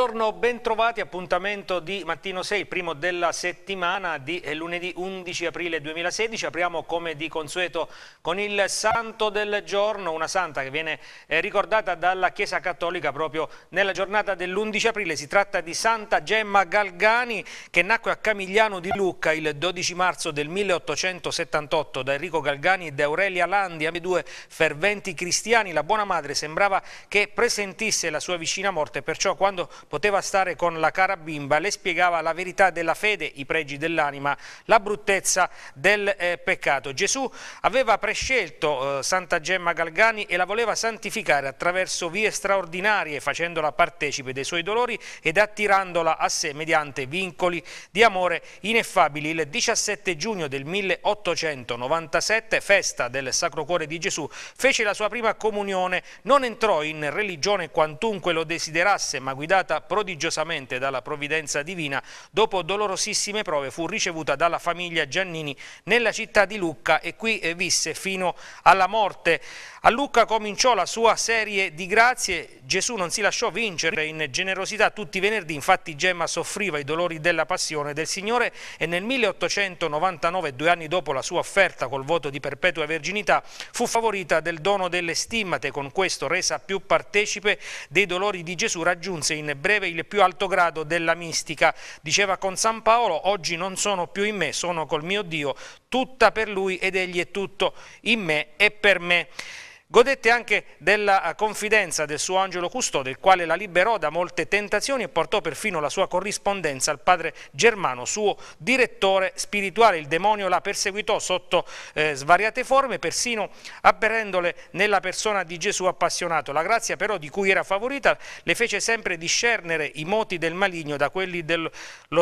Buongiorno, bentrovati, appuntamento di Mattino 6, primo della settimana di eh, lunedì 11 aprile 2016. Apriamo come di consueto con il santo del giorno, una santa che viene eh, ricordata dalla Chiesa Cattolica proprio nella giornata dell'11 aprile. Si tratta di Santa Gemma Galgani che nacque a Camigliano di Lucca il 12 marzo del 1878 da Enrico Galgani e da Aurelia Landi, ambedue ferventi cristiani. La buona madre sembrava che presentisse la sua vicina morte, perciò quando poteva stare con la cara bimba, le spiegava la verità della fede, i pregi dell'anima, la bruttezza del eh, peccato. Gesù aveva prescelto eh, Santa Gemma Galgani e la voleva santificare attraverso vie straordinarie, facendola partecipe dei suoi dolori ed attirandola a sé mediante vincoli di amore ineffabili. Il 17 giugno del 1897, festa del Sacro Cuore di Gesù, fece la sua prima comunione, non entrò in religione quantunque lo desiderasse, ma guidata prodigiosamente dalla provvidenza divina, dopo dolorosissime prove fu ricevuta dalla famiglia Giannini nella città di Lucca e qui eh, visse fino alla morte. A Lucca cominciò la sua serie di grazie, Gesù non si lasciò vincere in generosità tutti i venerdì, infatti Gemma soffriva i dolori della passione del Signore e nel 1899, due anni dopo la sua offerta col voto di perpetua verginità, fu favorita del dono delle stimmate, con questo resa più partecipe dei dolori di Gesù, raggiunse in breve il più alto grado della mistica. Diceva con San Paolo, oggi non sono più in me, sono col mio Dio, tutta per lui ed egli è tutto in me e per me. Godette anche della eh, confidenza del suo angelo custode, il quale la liberò da molte tentazioni e portò perfino la sua corrispondenza al padre Germano, suo direttore spirituale. Il demonio la perseguitò sotto eh, svariate forme, persino avverendole nella persona di Gesù appassionato. La grazia però di cui era favorita le fece sempre discernere i moti del maligno da quelli dello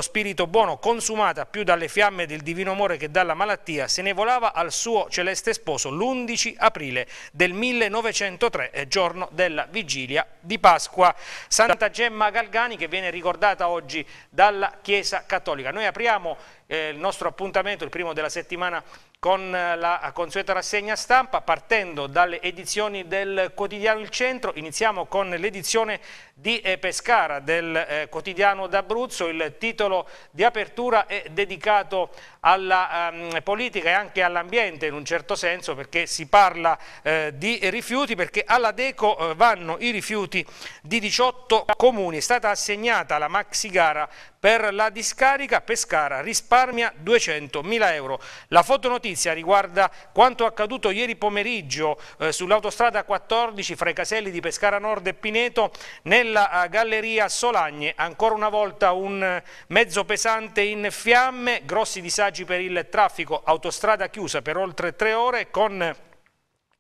spirito buono, consumata più dalle fiamme del divino amore che dalla malattia, se ne volava al suo celeste sposo l'11 aprile del 1903, giorno della vigilia di Pasqua. Santa Gemma Galgani che viene ricordata oggi dalla Chiesa Cattolica. Noi apriamo eh, il nostro appuntamento, il primo della settimana, con eh, la consueta rassegna stampa, partendo dalle edizioni del quotidiano Il Centro. Iniziamo con l'edizione di eh, Pescara del eh, quotidiano d'Abruzzo. Il titolo di apertura è dedicato alla ehm, politica e anche all'ambiente in un certo senso perché si parla eh, di rifiuti, perché alla Deco eh, vanno i rifiuti di 18 comuni. È stata assegnata la maxi gara per la discarica Pescara risparmia 200.000 euro. La fotonotizia riguarda quanto accaduto ieri pomeriggio eh, sull'autostrada 14 fra i caselli di Pescara Nord e Pineto nella eh, galleria Solagne. Ancora una volta un eh, mezzo pesante in fiamme, grossi disagi per il traffico, autostrada chiusa per oltre tre ore con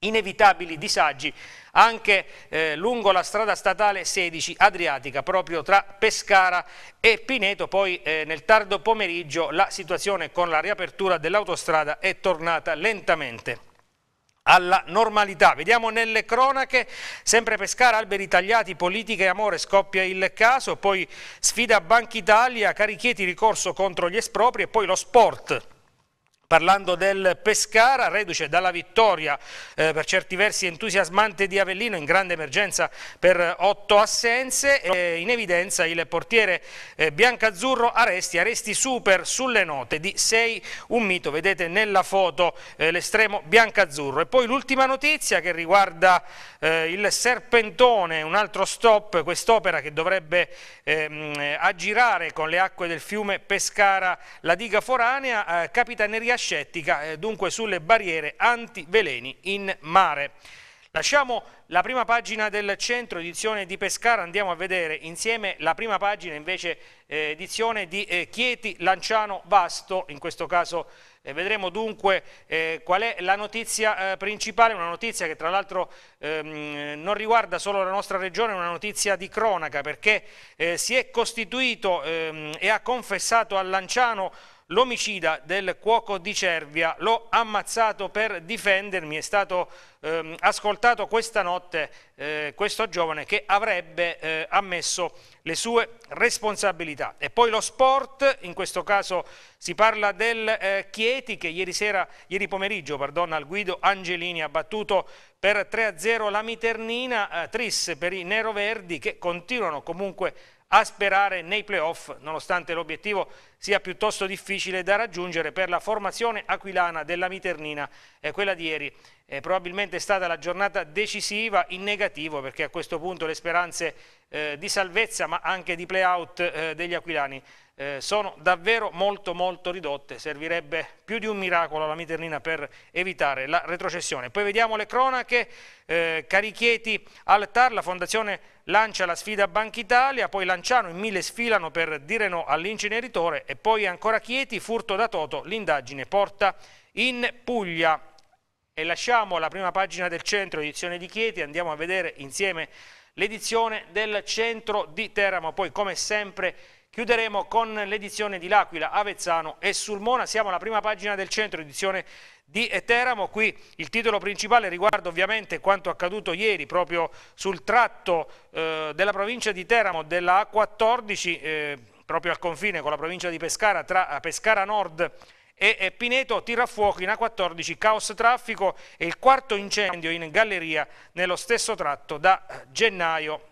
inevitabili disagi anche eh, lungo la strada statale 16 Adriatica, proprio tra Pescara e Pineto. Poi eh, nel tardo pomeriggio la situazione con la riapertura dell'autostrada è tornata lentamente alla normalità. Vediamo nelle cronache, sempre Pescara, alberi tagliati, politica e amore, scoppia il caso, poi sfida Banca Italia, Carichieti ricorso contro gli espropri e poi lo sport. Parlando del Pescara, reduce dalla vittoria eh, per certi versi entusiasmante di Avellino in grande emergenza per eh, otto assenze, e eh, in evidenza il portiere eh, biancazzurro Aresti, Aresti super sulle note di 6 un mito, vedete nella foto eh, l'estremo biancazzurro. E poi l'ultima notizia che riguarda eh, il Serpentone, un altro stop, quest'opera che dovrebbe ehm, eh, aggirare con le acque del fiume Pescara la diga foranea, capitaneria scettica eh, dunque sulle barriere antiveleni in mare. Lasciamo la prima pagina del centro edizione di Pescara, andiamo a vedere insieme la prima pagina invece eh, edizione di eh, Chieti Lanciano Vasto, in questo caso eh, vedremo dunque eh, qual è la notizia eh, principale, una notizia che tra l'altro ehm, non riguarda solo la nostra regione, è una notizia di cronaca perché si è costituito ehm, e ha confessato a Lanciano l'omicida del cuoco di Cervia, l'ho ammazzato per difendermi, è stato ehm, ascoltato questa notte eh, questo giovane che avrebbe eh, ammesso le sue responsabilità. E poi lo sport, in questo caso si parla del eh, Chieti che ieri, sera, ieri pomeriggio pardon, al Guido Angelini ha battuto per 3-0 la Miternina, eh, Tris per i neroverdi che continuano comunque a a sperare nei playoff, nonostante l'obiettivo sia piuttosto difficile da raggiungere per la formazione aquilana della Miternina. Eh, quella di ieri eh, è probabilmente stata la giornata decisiva in negativo, perché a questo punto le speranze eh, di salvezza, ma anche di playout eh, degli aquilani, eh, sono davvero molto molto ridotte. Servirebbe più di un miracolo alla Miternina per evitare la retrocessione. Poi vediamo le cronache, eh, Carichieti al TAR, la Fondazione lancia la sfida a Banca Italia, poi Lanciano in mille sfilano per dire no all'inceneritore e poi ancora Chieti, furto da Toto, l'indagine porta in Puglia. E lasciamo la prima pagina del centro, edizione di Chieti, andiamo a vedere insieme l'edizione del centro di Teramo, poi come sempre Chiuderemo con l'edizione di L'Aquila, Avezzano e Sulmona. Siamo alla prima pagina del centro, edizione di Teramo. Qui il titolo principale riguarda ovviamente quanto accaduto ieri proprio sul tratto eh, della provincia di Teramo, della A14, eh, proprio al confine con la provincia di Pescara, tra eh, Pescara Nord e Pineto tira fuoco in A14, caos traffico e il quarto incendio in galleria nello stesso tratto da eh, gennaio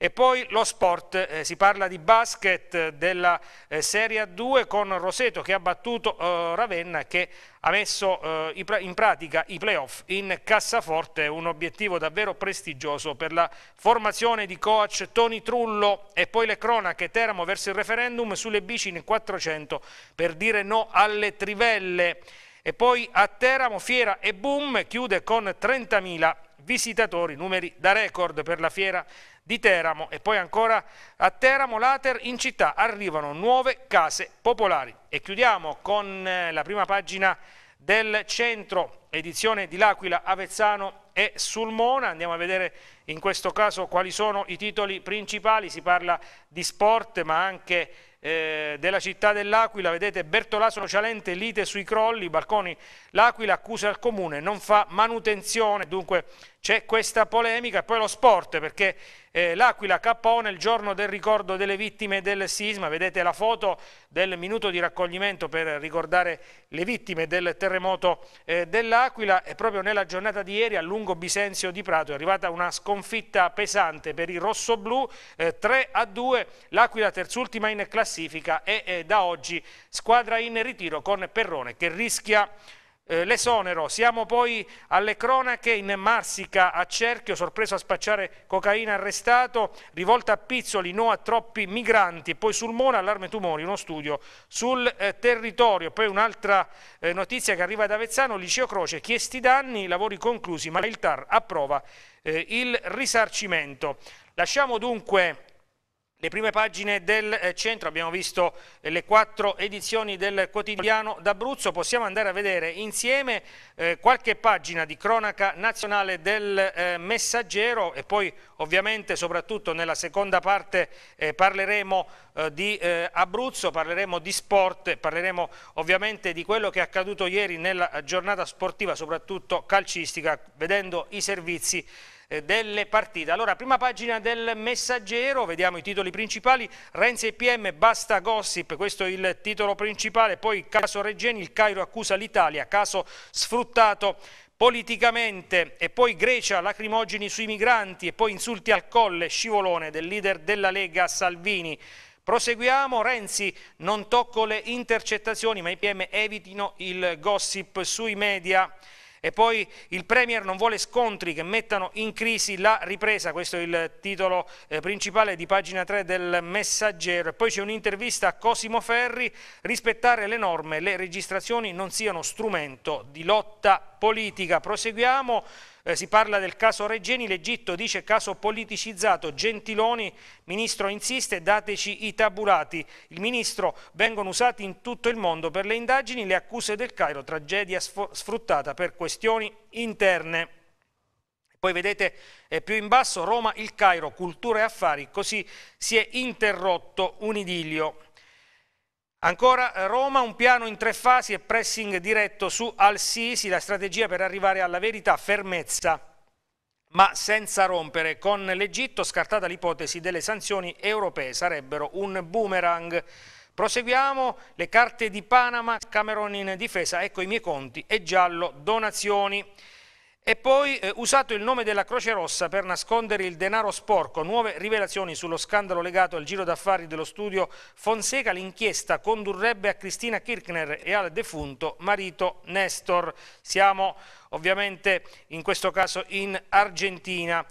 e poi lo sport, eh, si parla di basket eh, della eh, Serie 2 con Roseto che ha battuto eh, Ravenna che ha messo eh, in pratica i playoff in cassaforte, un obiettivo davvero prestigioso per la formazione di coach Tony Trullo e poi le cronache Teramo verso il referendum sulle bici in 400 per dire no alle trivelle. E poi a Teramo Fiera e Boom chiude con 30.000 visitatori, numeri da record per la fiera di Teramo e poi ancora a Teramo Later in città arrivano nuove case popolari. E chiudiamo con eh, la prima pagina del centro edizione di L'Aquila, Avezzano e Sulmona. Andiamo a vedere in questo caso quali sono i titoli principali. Si parla di sport ma anche eh, della città dell'Aquila. Vedete Bertolaso Cialente lite sui crolli, balconi. L'Aquila accusa il comune, non fa manutenzione. Dunque c'è questa polemica, poi lo sport, perché eh, l'Aquila Capone il giorno del ricordo delle vittime del sisma, vedete la foto del minuto di raccoglimento per ricordare le vittime del terremoto eh, dell'Aquila e proprio nella giornata di ieri a lungo Bisenzio di Prato è arrivata una sconfitta pesante per i rossoblù, eh, 3 a 2, l'Aquila terzultima in classifica e eh, da oggi squadra in ritiro con Perrone che rischia eh, l'esonero. Siamo poi alle cronache in Marsica a cerchio, sorpreso a spacciare cocaina arrestato, rivolta a Pizzoli, no a troppi migranti, poi sul Mona allarme tumori, uno studio sul eh, territorio. Poi un'altra eh, notizia che arriva da Avezzano, Liceo Croce, chiesti danni, lavori conclusi, ma il TAR approva eh, il risarcimento. Lasciamo dunque le prime pagine del eh, centro, abbiamo visto eh, le quattro edizioni del quotidiano d'Abruzzo, possiamo andare a vedere insieme eh, qualche pagina di cronaca nazionale del messaggero e poi ovviamente soprattutto nella seconda parte parleremo di Abruzzo, parleremo di sport, parleremo ovviamente di quello che è accaduto ieri nella giornata sportiva, soprattutto calcistica, vedendo i servizi eh, delle partite. Allora, prima pagina del messaggero, vediamo i titoli principali, Renzi e PM, basta gossip, questo è il titolo principale, poi caso Reggeni, il Cairo accusa l'Italia, caso sfruttato politicamente e poi Grecia, lacrimogeni sui migranti e poi insulti al colle, scivolone del leader della Lega Salvini. Proseguiamo, Renzi non tocco le intercettazioni ma i PM evitino il gossip sui media. E poi il Premier non vuole scontri che mettano in crisi la ripresa, questo è il titolo eh, principale di pagina 3 del Messaggero. E poi c'è un'intervista a Cosimo Ferri, rispettare le norme, le registrazioni non siano strumento di lotta politica. Proseguiamo eh, si parla del caso Reggeni, l'Egitto dice caso politicizzato, Gentiloni, ministro insiste, dateci i tabulati. Il ministro vengono usati in tutto il mondo per le indagini, le accuse del Cairo, tragedia sfruttata per questioni interne. Poi vedete eh, più in basso Roma, il Cairo, cultura e affari, così si è interrotto un idilio. Ancora eh, Roma, un piano in tre fasi e pressing diretto su Al-Sisi, la strategia per arrivare alla verità, fermezza ma senza rompere. Con l'Egitto scartata l'ipotesi delle sanzioni europee, sarebbero un boomerang. Proseguiamo, le carte di Panama, Cameron in difesa, ecco i miei conti, e giallo, donazioni. E poi eh, usato il nome della Croce Rossa per nascondere il denaro sporco. Nuove rivelazioni sullo scandalo legato al giro d'affari dello studio Fonseca. L'inchiesta condurrebbe a Cristina Kirchner e al defunto marito Nestor. Siamo ovviamente in questo caso in Argentina.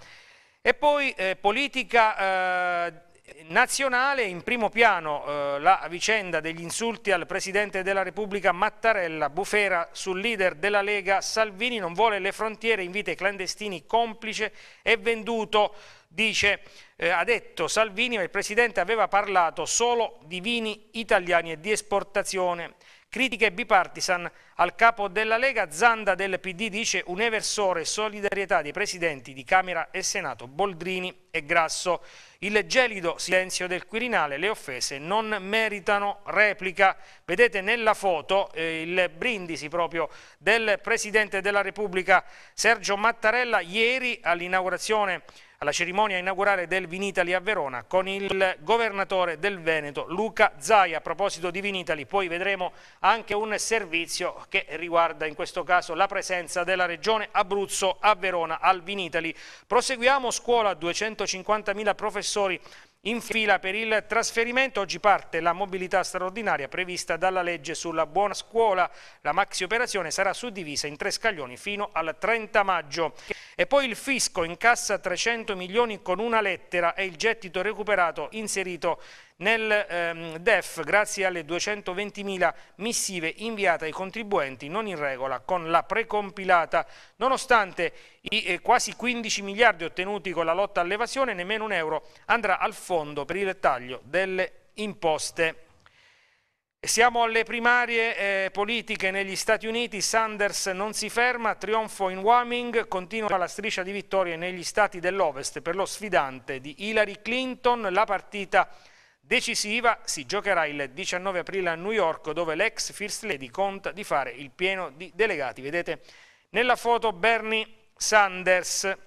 E poi eh, politica... Eh, nazionale in primo piano eh, la vicenda degli insulti al Presidente della Repubblica Mattarella, bufera sul leader della Lega Salvini, non vuole le frontiere, invita i clandestini complice e venduto, dice, eh, ha detto Salvini, ma il Presidente aveva parlato solo di vini italiani e di esportazione Critiche bipartisan al capo della Lega, Zanda del PD dice un solidarietà dei presidenti di Camera e Senato Boldrini e Grasso. Il gelido silenzio del Quirinale, le offese non meritano replica. Vedete nella foto eh, il brindisi proprio del Presidente della Repubblica Sergio Mattarella ieri all'inaugurazione alla cerimonia inaugurale del Vinitali a Verona con il governatore del Veneto Luca Zai. A proposito di Vinitali poi vedremo anche un servizio che riguarda in questo caso la presenza della regione Abruzzo a Verona al Vinitali. Proseguiamo scuola 250.000 professori in fila per il trasferimento oggi parte la mobilità straordinaria prevista dalla legge sulla buona scuola. La maxi operazione sarà suddivisa in tre scaglioni fino al 30 maggio. E poi il fisco incassa 300 milioni con una lettera e il gettito recuperato inserito nel ehm, DEF, grazie alle 220.000 missive inviate ai contribuenti non in regola con la precompilata, nonostante i eh, quasi 15 miliardi ottenuti con la lotta all'evasione, nemmeno un euro andrà al fondo per il taglio delle imposte. Siamo alle primarie eh, politiche negli Stati Uniti, Sanders non si ferma, trionfo in Wyoming, continua la striscia di vittorie negli stati dell'Ovest per lo sfidante di Hillary Clinton, la partita decisiva si giocherà il 19 aprile a New York dove l'ex First Lady conta di fare il pieno di delegati. Vedete nella foto Bernie Sanders.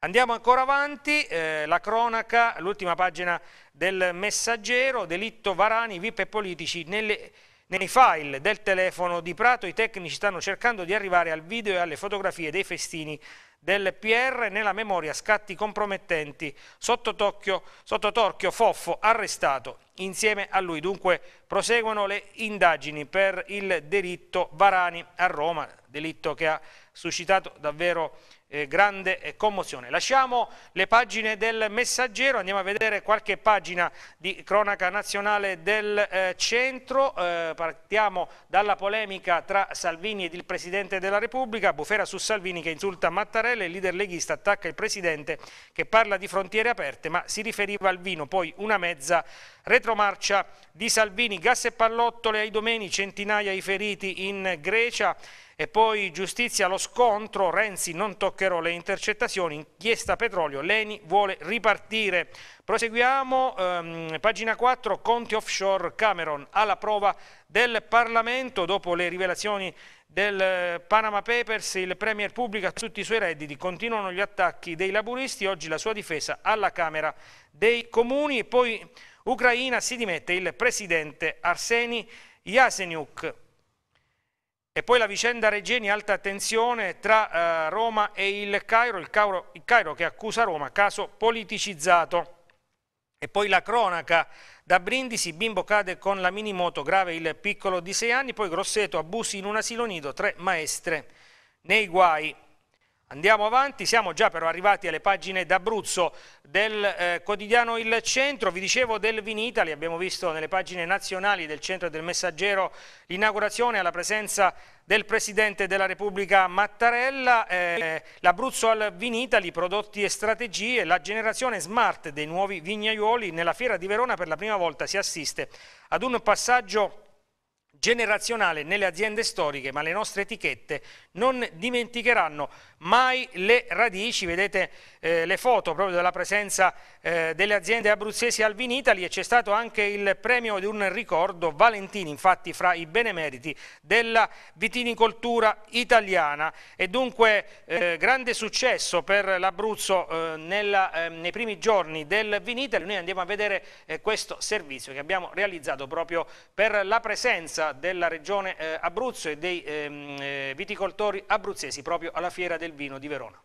Andiamo ancora avanti, eh, la cronaca, l'ultima pagina del messaggero, delitto Varani, VIP e politici nelle, nei file del telefono di Prato, i tecnici stanno cercando di arrivare al video e alle fotografie dei festini del PR nella memoria scatti compromettenti sotto, tocchio, sotto torchio Foffo arrestato insieme a lui. Dunque proseguono le indagini per il delitto Varani a Roma, delitto che ha suscitato davvero eh, grande eh, commozione. Lasciamo le pagine del messaggero, andiamo a vedere qualche pagina di cronaca nazionale del eh, centro, eh, partiamo dalla polemica tra Salvini ed il Presidente della Repubblica, bufera su Salvini che insulta Mattarella, il leader leghista attacca il Presidente che parla di frontiere aperte ma si riferiva al vino, poi una mezza retromarcia di Salvini, gas e pallottole ai domeni, centinaia i feriti in Grecia, e poi giustizia lo scontro, Renzi non toccherò le intercettazioni, inchiesta petrolio, Leni vuole ripartire. Proseguiamo, ehm, pagina 4, conti offshore, Cameron alla prova del Parlamento dopo le rivelazioni del eh, Panama Papers, il Premier pubblica tutti i suoi redditi, continuano gli attacchi dei laburisti, oggi la sua difesa alla Camera dei Comuni e poi Ucraina si dimette il presidente Arseni Yasenyuk. E poi la vicenda Regeni, alta tensione tra eh, Roma e il Cairo, il Cairo, il Cairo che accusa Roma, caso politicizzato. E poi la cronaca da Brindisi, bimbo cade con la minimoto, grave il piccolo di 6 anni, poi Grosseto, abusi in un asilo nido, tre maestre nei guai. Andiamo avanti, siamo già però arrivati alle pagine d'Abruzzo del eh, quotidiano Il Centro, vi dicevo del Vinitali, abbiamo visto nelle pagine nazionali del Centro e del Messaggero l'inaugurazione alla presenza del Presidente della Repubblica Mattarella, eh, l'Abruzzo al Vinitali, prodotti e strategie, la generazione smart dei nuovi vignaioli nella Fiera di Verona per la prima volta si assiste ad un passaggio generazionale nelle aziende storiche, ma le nostre etichette non dimenticheranno mai le radici, vedete eh, le foto proprio della presenza eh, delle aziende abruzzesi al Vinitali e c'è stato anche il premio di un ricordo Valentini, infatti fra i benemeriti della vitinicoltura italiana e dunque eh, grande successo per l'Abruzzo eh, ehm, nei primi giorni del Vinitali, noi andiamo a vedere eh, questo servizio che abbiamo realizzato proprio per la presenza della regione eh, Abruzzo e dei ehm, viticoltori abruzzesi proprio alla fiera del del vino di Verona.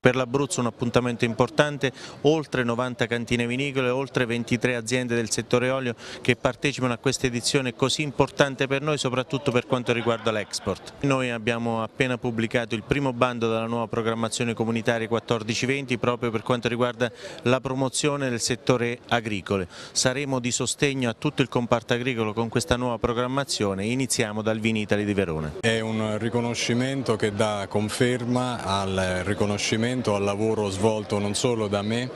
Per l'Abruzzo un appuntamento importante, oltre 90 cantine vinicole, oltre 23 aziende del settore olio che partecipano a questa edizione così importante per noi, soprattutto per quanto riguarda l'export. Noi abbiamo appena pubblicato il primo bando della nuova programmazione comunitaria 14-20 proprio per quanto riguarda la promozione del settore agricolo. Saremo di sostegno a tutto il comparto agricolo con questa nuova programmazione, iniziamo dal Vinitali di Verona. È un riconoscimento che dà conferma al riconoscimento apprezzamento al lavoro svolto non solo da me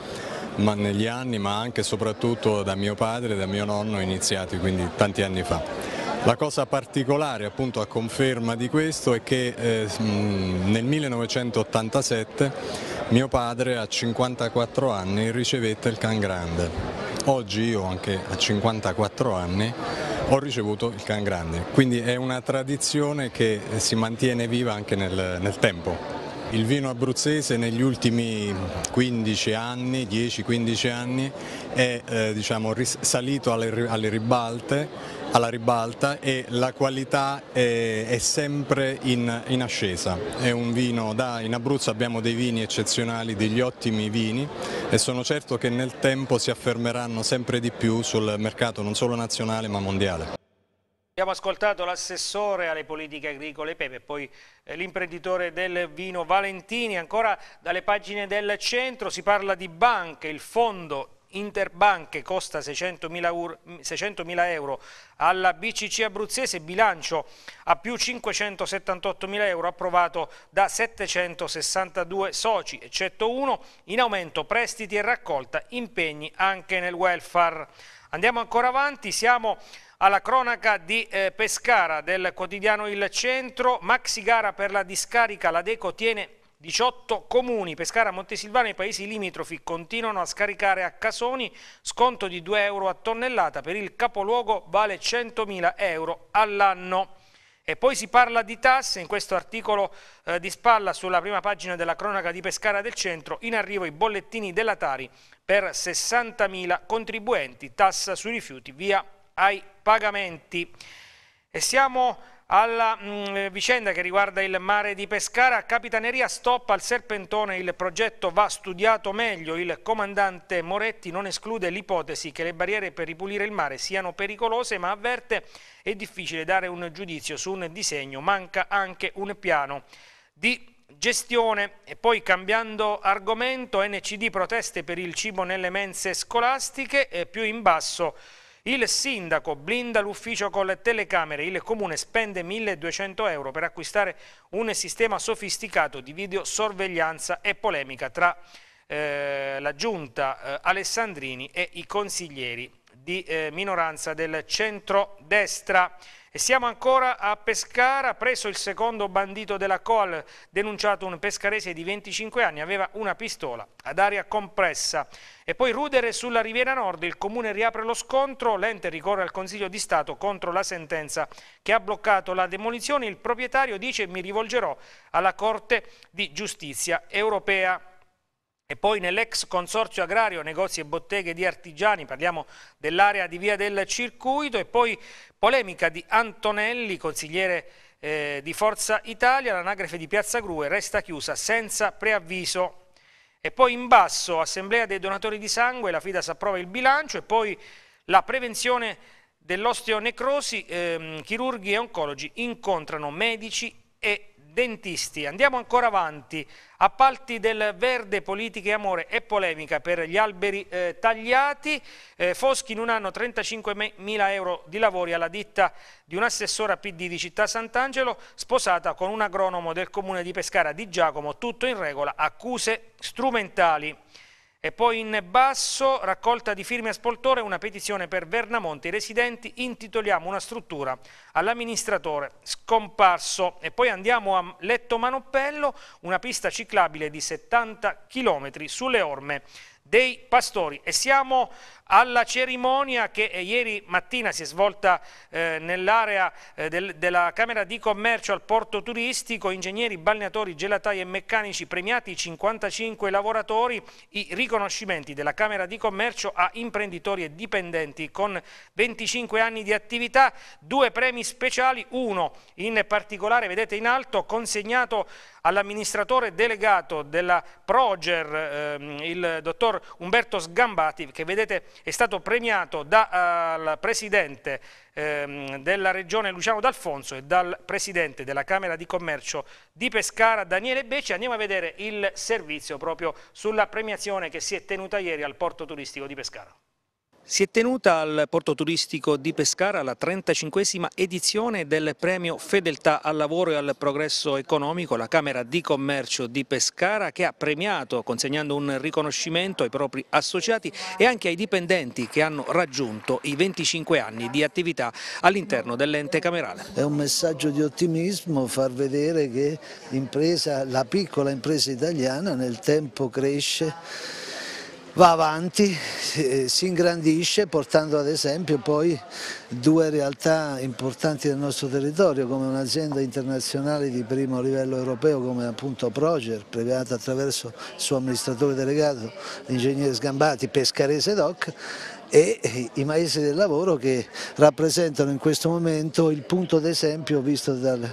ma negli anni ma anche e soprattutto da mio padre e da mio nonno iniziati quindi tanti anni fa. La cosa particolare appunto a conferma di questo è che eh, nel 1987 mio padre a 54 anni ricevette il Can Grande. Oggi io anche a 54 anni ho ricevuto il Can Grande, quindi è una tradizione che si mantiene viva anche nel, nel tempo. Il vino abruzzese negli ultimi 15 anni, 10-15 anni è eh, diciamo, salito alle, alle ribalte, alla ribalta e la qualità è, eh, è sempre in, in ascesa. Vino, da, in Abruzzo abbiamo dei vini eccezionali, degli ottimi vini e sono certo che nel tempo si affermeranno sempre di più sul mercato non solo nazionale ma mondiale. Abbiamo ascoltato l'assessore alle politiche agricole Pepe, poi eh, l'imprenditore del vino Valentini. Ancora dalle pagine del centro si parla di banche, il fondo Interbanche costa 600 mila euro alla BCC abruzzese, bilancio a più 578 mila euro approvato da 762 soci, eccetto uno, in aumento prestiti e raccolta, impegni anche nel welfare. Andiamo ancora avanti, siamo alla cronaca di eh, Pescara del quotidiano Il Centro, maxi gara per la discarica, la Deco tiene 18 comuni, Pescara, Montesilvano e i paesi limitrofi continuano a scaricare a Casoni, sconto di 2 euro a tonnellata, per il capoluogo vale 100.000 euro all'anno. E poi si parla di tasse, in questo articolo eh, di spalla sulla prima pagina della cronaca di Pescara del Centro, in arrivo i bollettini della Tari per 60.000 contribuenti, tassa sui rifiuti via ai pagamenti. E siamo alla mh, mm, eh, vicenda che riguarda il mare di Pescara, Capitaneria stop al serpentone, il progetto va studiato meglio, il comandante Moretti non esclude l'ipotesi che le barriere per ripulire il mare siano pericolose ma avverte è difficile dare un giudizio su un disegno, manca anche un piano di gestione. E poi cambiando argomento, NCD proteste per il cibo nelle mense scolastiche, e eh, più in basso il sindaco blinda l'ufficio con le telecamere, il comune spende 1200 euro per acquistare un sistema sofisticato di videosorveglianza e polemica tra eh, la giunta eh, Alessandrini e i consiglieri di eh, minoranza del centro destra e siamo ancora a Pescara, preso il secondo bandito della Col, denunciato un pescarese di 25 anni, aveva una pistola ad aria compressa. E poi Rudere sulla Riviera Nord, il comune riapre lo scontro, l'ente ricorre al Consiglio di Stato contro la sentenza che ha bloccato la demolizione, il proprietario dice mi rivolgerò alla Corte di Giustizia europea. E poi nell'ex consorzio agrario negozi e botteghe di artigiani, parliamo dell'area di via del circuito e poi polemica di Antonelli, consigliere eh, di Forza Italia, l'anagrafe di Piazza Grue resta chiusa senza preavviso. E poi in basso, assemblea dei donatori di sangue, la FIDA si approva il bilancio e poi la prevenzione dell'osteonecrosi, ehm, chirurghi e oncologi incontrano medici e dentisti. Andiamo ancora avanti. Appalti del verde, politiche, amore e polemica per gli alberi eh, tagliati. Eh, Foschi in un anno 35.000 euro di lavori alla ditta di un un'assessora PD di Città Sant'Angelo, sposata con un agronomo del comune di Pescara di Giacomo, tutto in regola, accuse strumentali. E poi in basso, raccolta di firme a spoltore, una petizione per Vernamonte. I residenti intitoliamo una struttura all'amministratore scomparso. E poi andiamo a Letto Manoppello, una pista ciclabile di 70 km sulle orme dei pastori e siamo alla cerimonia che eh, ieri mattina si è svolta eh, nell'area eh, del, della Camera di Commercio al porto turistico, ingegneri, balneatori, gelatai e meccanici premiati, 55 lavoratori, i riconoscimenti della Camera di Commercio a imprenditori e dipendenti con 25 anni di attività, due premi speciali, uno in particolare vedete in alto consegnato all'amministratore delegato della Proger, ehm, il dottor Umberto Sgambati, che vedete è stato premiato dal eh, presidente ehm, della regione Luciano D'Alfonso e dal presidente della Camera di Commercio di Pescara, Daniele Becci. Andiamo a vedere il servizio proprio sulla premiazione che si è tenuta ieri al porto turistico di Pescara. Si è tenuta al porto turistico di Pescara la 35esima edizione del premio Fedeltà al lavoro e al progresso economico, la Camera di Commercio di Pescara che ha premiato consegnando un riconoscimento ai propri associati e anche ai dipendenti che hanno raggiunto i 25 anni di attività all'interno dell'ente camerale. È un messaggio di ottimismo far vedere che la piccola impresa italiana nel tempo cresce va avanti, eh, si ingrandisce portando ad esempio poi due realtà importanti del nostro territorio come un'azienda internazionale di primo livello europeo come appunto Proger, privata attraverso il suo amministratore delegato, l'ingegnere Sgambati, pescarese DOC e eh, i maestri del lavoro che rappresentano in questo momento il punto d'esempio visto dal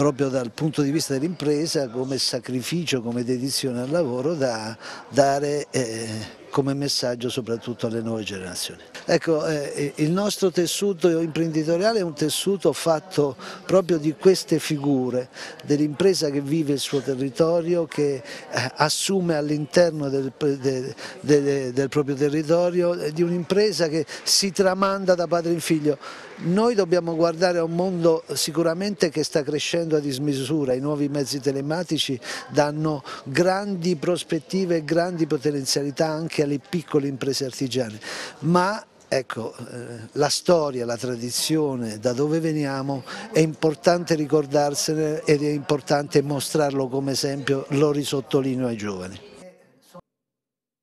proprio dal punto di vista dell'impresa come sacrificio, come dedizione al lavoro da dare eh, come messaggio soprattutto alle nuove generazioni. Ecco, eh, eh, il nostro tessuto imprenditoriale è un tessuto fatto proprio di queste figure, dell'impresa che vive il suo territorio, che eh, assume all'interno del, de, de, de, del proprio territorio, di un'impresa che si tramanda da padre in figlio. Noi dobbiamo guardare a un mondo sicuramente che sta crescendo a dismisura, i nuovi mezzi telematici danno grandi prospettive e grandi potenzialità anche alle piccole imprese artigiane, ma Ecco, eh, la storia, la tradizione, da dove veniamo, è importante ricordarsene ed è importante mostrarlo come esempio, lo risottolino ai giovani.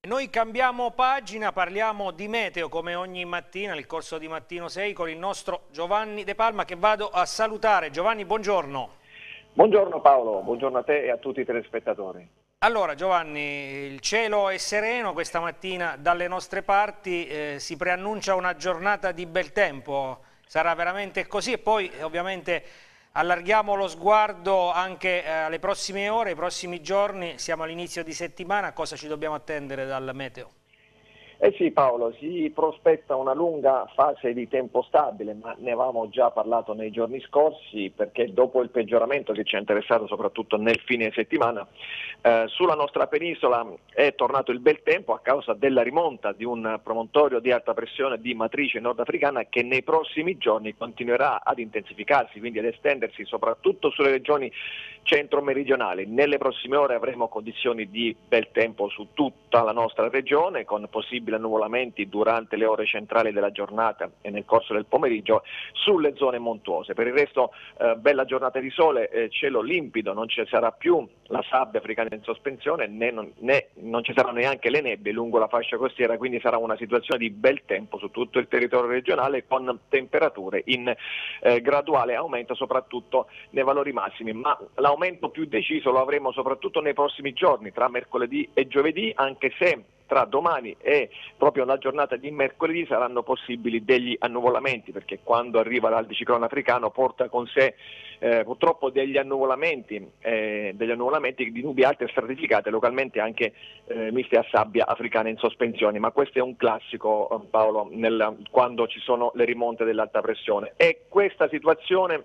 Noi cambiamo pagina, parliamo di meteo come ogni mattina, nel corso di Mattino 6 con il nostro Giovanni De Palma che vado a salutare. Giovanni, buongiorno. Buongiorno Paolo, buongiorno a te e a tutti i telespettatori. Allora Giovanni, il cielo è sereno questa mattina dalle nostre parti, eh, si preannuncia una giornata di bel tempo, sarà veramente così e poi ovviamente Allarghiamo lo sguardo anche eh, alle prossime ore, ai prossimi giorni, siamo all'inizio di settimana, cosa ci dobbiamo attendere dal meteo? Eh sì Paolo, si prospetta una lunga fase di tempo stabile, ma ne avevamo già parlato nei giorni scorsi perché dopo il peggioramento che ci ha interessato soprattutto nel fine settimana, eh, sulla nostra penisola è tornato il bel tempo a causa della rimonta di un promontorio di alta pressione di matrice nordafricana che nei prossimi giorni continuerà ad intensificarsi, quindi ad estendersi soprattutto sulle regioni centro-meridionali. Nelle prossime ore avremo condizioni di bel tempo su tutta la nostra regione, con possibili annuvolamenti durante le ore centrali della giornata e nel corso del pomeriggio sulle zone montuose. Per il resto, eh, bella giornata di sole, eh, cielo limpido, non ci sarà più la sabbia africana in sospensione né non, né non ci saranno neanche le nebbie lungo la fascia costiera, quindi sarà una situazione di bel tempo su tutto il territorio regionale con temperature in eh, graduale aumento, soprattutto nei valori massimi. Ma la l'aumento più deciso lo avremo soprattutto nei prossimi giorni, tra mercoledì e giovedì, anche se tra domani e proprio la giornata di mercoledì saranno possibili degli annuvolamenti perché quando arriva l'alticiclone africano porta con sé eh, purtroppo degli annuvolamenti, eh, degli annuvolamenti di nubi alte stratificate localmente anche eh, miste a sabbia africana in sospensione, ma questo è un classico eh, Paolo nel, quando ci sono le rimonte dell'alta pressione e questa situazione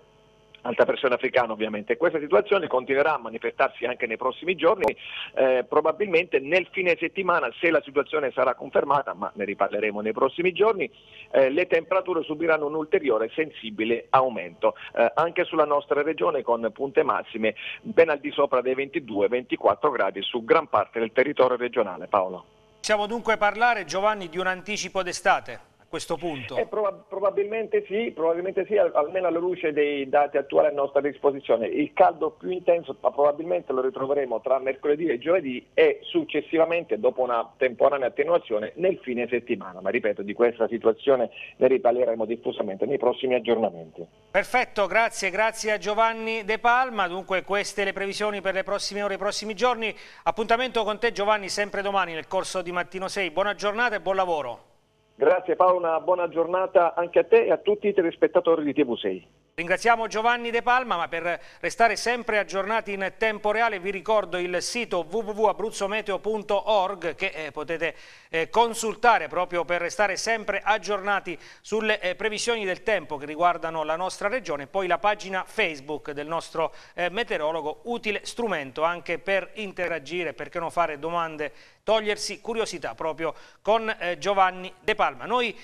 alta pressione africana ovviamente. Questa situazione continuerà a manifestarsi anche nei prossimi giorni, eh, probabilmente nel fine settimana se la situazione sarà confermata, ma ne riparleremo nei prossimi giorni, eh, le temperature subiranno un ulteriore sensibile aumento, eh, anche sulla nostra regione con punte massime ben al di sopra dei 22-24 gradi su gran parte del territorio regionale. Paolo. Possiamo dunque parlare Giovanni di un anticipo d'estate? questo punto? Eh, prob- probabilmente sì, probabilmente sì al- almeno alla luce dei dati attuali a nostra disposizione. Il caldo più intenso probabilmente lo ritroveremo tra mercoledì e giovedì e successivamente, dopo una temporanea attenuazione, nel fine settimana. Ma ripeto, di questa situazione ne riparleremo diffusamente nei prossimi aggiornamenti. Perfetto, grazie, grazie a Giovanni De Palma. Dunque queste le previsioni per le prossime ore, i prossimi giorni. Appuntamento con te Giovanni sempre domani nel corso di Mattino 6. Buona giornata e buon lavoro. Grazie Paolo, una buona giornata anche a te e a tutti i telespettatori di TV6. Ringraziamo Giovanni De Palma, ma per restare sempre aggiornati in tempo reale vi ricordo il sito www.abruzzometeo.org che eh, potete eh, consultare proprio per restare sempre aggiornati sulle eh, previsioni del tempo che riguardano la nostra regione, poi la pagina Facebook del nostro meteorologo, utile strumento anche per interagire, perché non fare domande togliersi curiosità proprio con eh, Giovanni De Palma. Noi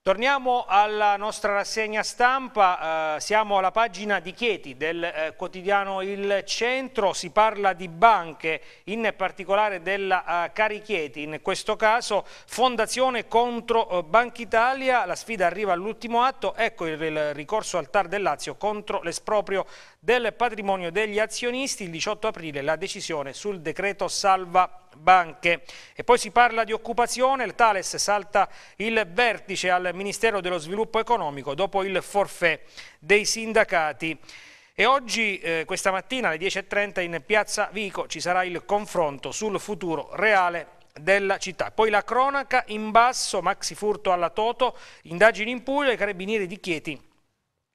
Torniamo alla nostra rassegna stampa, eh, siamo alla pagina di Chieti del eh, quotidiano Il Centro, si parla di banche, in particolare della eh, Cari Chieti, in questo caso Fondazione contro eh, Banca Italia, la sfida arriva all'ultimo atto, ecco il, il ricorso al TAR del Lazio contro l'esproprio del patrimonio degli azionisti, il 18 aprile la decisione sul decreto salva banche. E poi si parla di occupazione, il Thales salta il vertice al Ministero dello Sviluppo Economico dopo il forfè dei sindacati. E oggi, eh, questa mattina alle 10.30 in Piazza Vico ci sarà il confronto sul futuro reale della città. Poi la cronaca in basso, maxi furto alla Toto, indagini in Puglia, i carabinieri di Chieti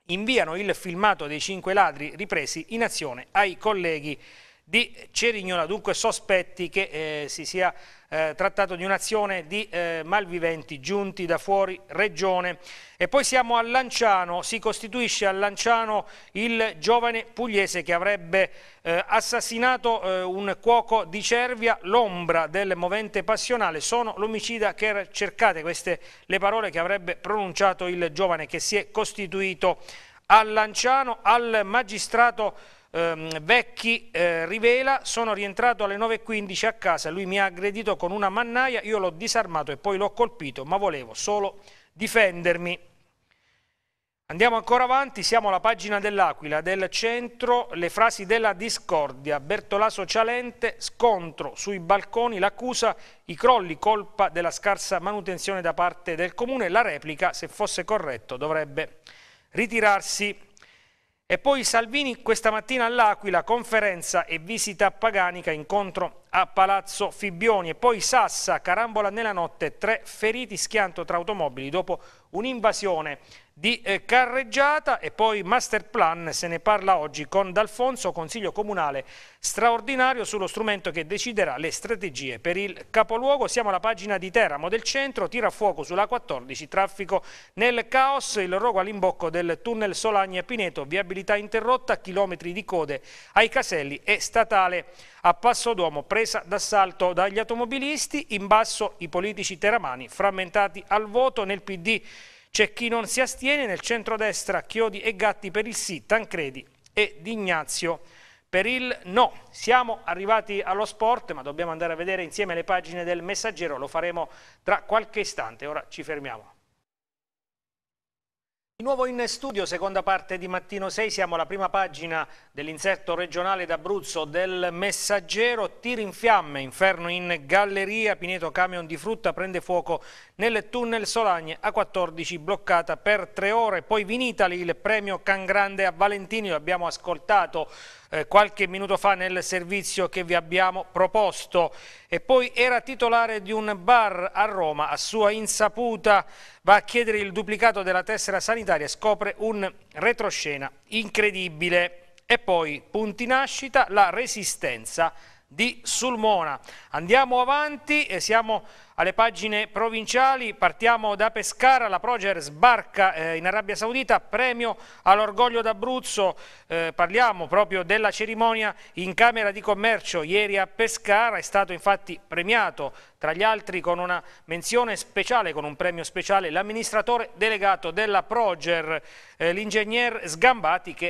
inviano il filmato dei cinque ladri ripresi in azione ai colleghi di Cerignola, dunque sospetti che eh, si sia eh, trattato di un'azione di eh, malviventi giunti da fuori regione. E poi siamo a Lanciano, si costituisce a Lanciano il giovane pugliese che avrebbe eh, assassinato eh, un cuoco di Cervia, l'ombra del movente passionale, sono l'omicida che cercate, queste le parole che avrebbe pronunciato il giovane che si è costituito a Lanciano al magistrato ehm, Vecchi eh, rivela sono rientrato alle 9.15 a casa, lui mi ha aggredito con una mannaia, io l'ho disarmato e poi l'ho colpito, ma volevo solo difendermi. Andiamo ancora avanti, siamo alla pagina dell'Aquila, del centro, le frasi della discordia, Bertolaso Cialente, scontro sui balconi, l'accusa, i crolli, colpa della scarsa manutenzione da parte del comune, la replica, se fosse corretto, dovrebbe ritirarsi. E poi Salvini questa mattina all'Aquila, conferenza e visita paganica, incontro a Palazzo Fibbioni. E poi Sassa, carambola nella notte, tre feriti, schianto tra automobili dopo un'invasione di eh, carreggiata e poi master plan se ne parla oggi con D'Alfonso, consiglio comunale straordinario sullo strumento che deciderà le strategie per il capoluogo. Siamo alla pagina di Teramo del centro, tira fuoco sulla 14, traffico nel caos, il rogo all'imbocco del tunnel Solagna-Pineto, viabilità interrotta, chilometri di code ai caselli e statale a Passo Duomo, presa d'assalto dagli automobilisti, in basso i politici teramani frammentati al voto nel PD c'è chi non si astiene nel centrodestra Chiodi e Gatti per il sì, Tancredi e Di Ignazio per il no. Siamo arrivati allo sport, ma dobbiamo andare a vedere insieme le pagine del messaggero, lo faremo tra qualche istante. Ora ci fermiamo. Di nuovo in studio, seconda parte di Mattino 6, siamo alla prima pagina dell'inserto regionale d'Abruzzo del Messaggero, tiri in fiamme, inferno in galleria, Pineto camion di frutta prende fuoco nel tunnel Solagne A14 bloccata per tre ore, poi Vinitali il premio Can Grande a Valentini, lo abbiamo ascoltato eh, qualche minuto fa nel servizio che vi abbiamo proposto e poi era titolare di un bar a Roma, a sua insaputa va a chiedere il duplicato della tessera sanitaria e scopre un retroscena incredibile. E poi, punti nascita, la resistenza di Sulmona. Andiamo avanti e siamo alle pagine provinciali partiamo da Pescara, la Proger sbarca eh, in Arabia Saudita, premio all'orgoglio d'Abruzzo, eh, parliamo proprio della cerimonia in Camera di Commercio ieri a Pescara, è stato infatti premiato tra gli altri con una menzione speciale, con un premio speciale, l'amministratore delegato della Proger, eh, l'ingegner Sgambati che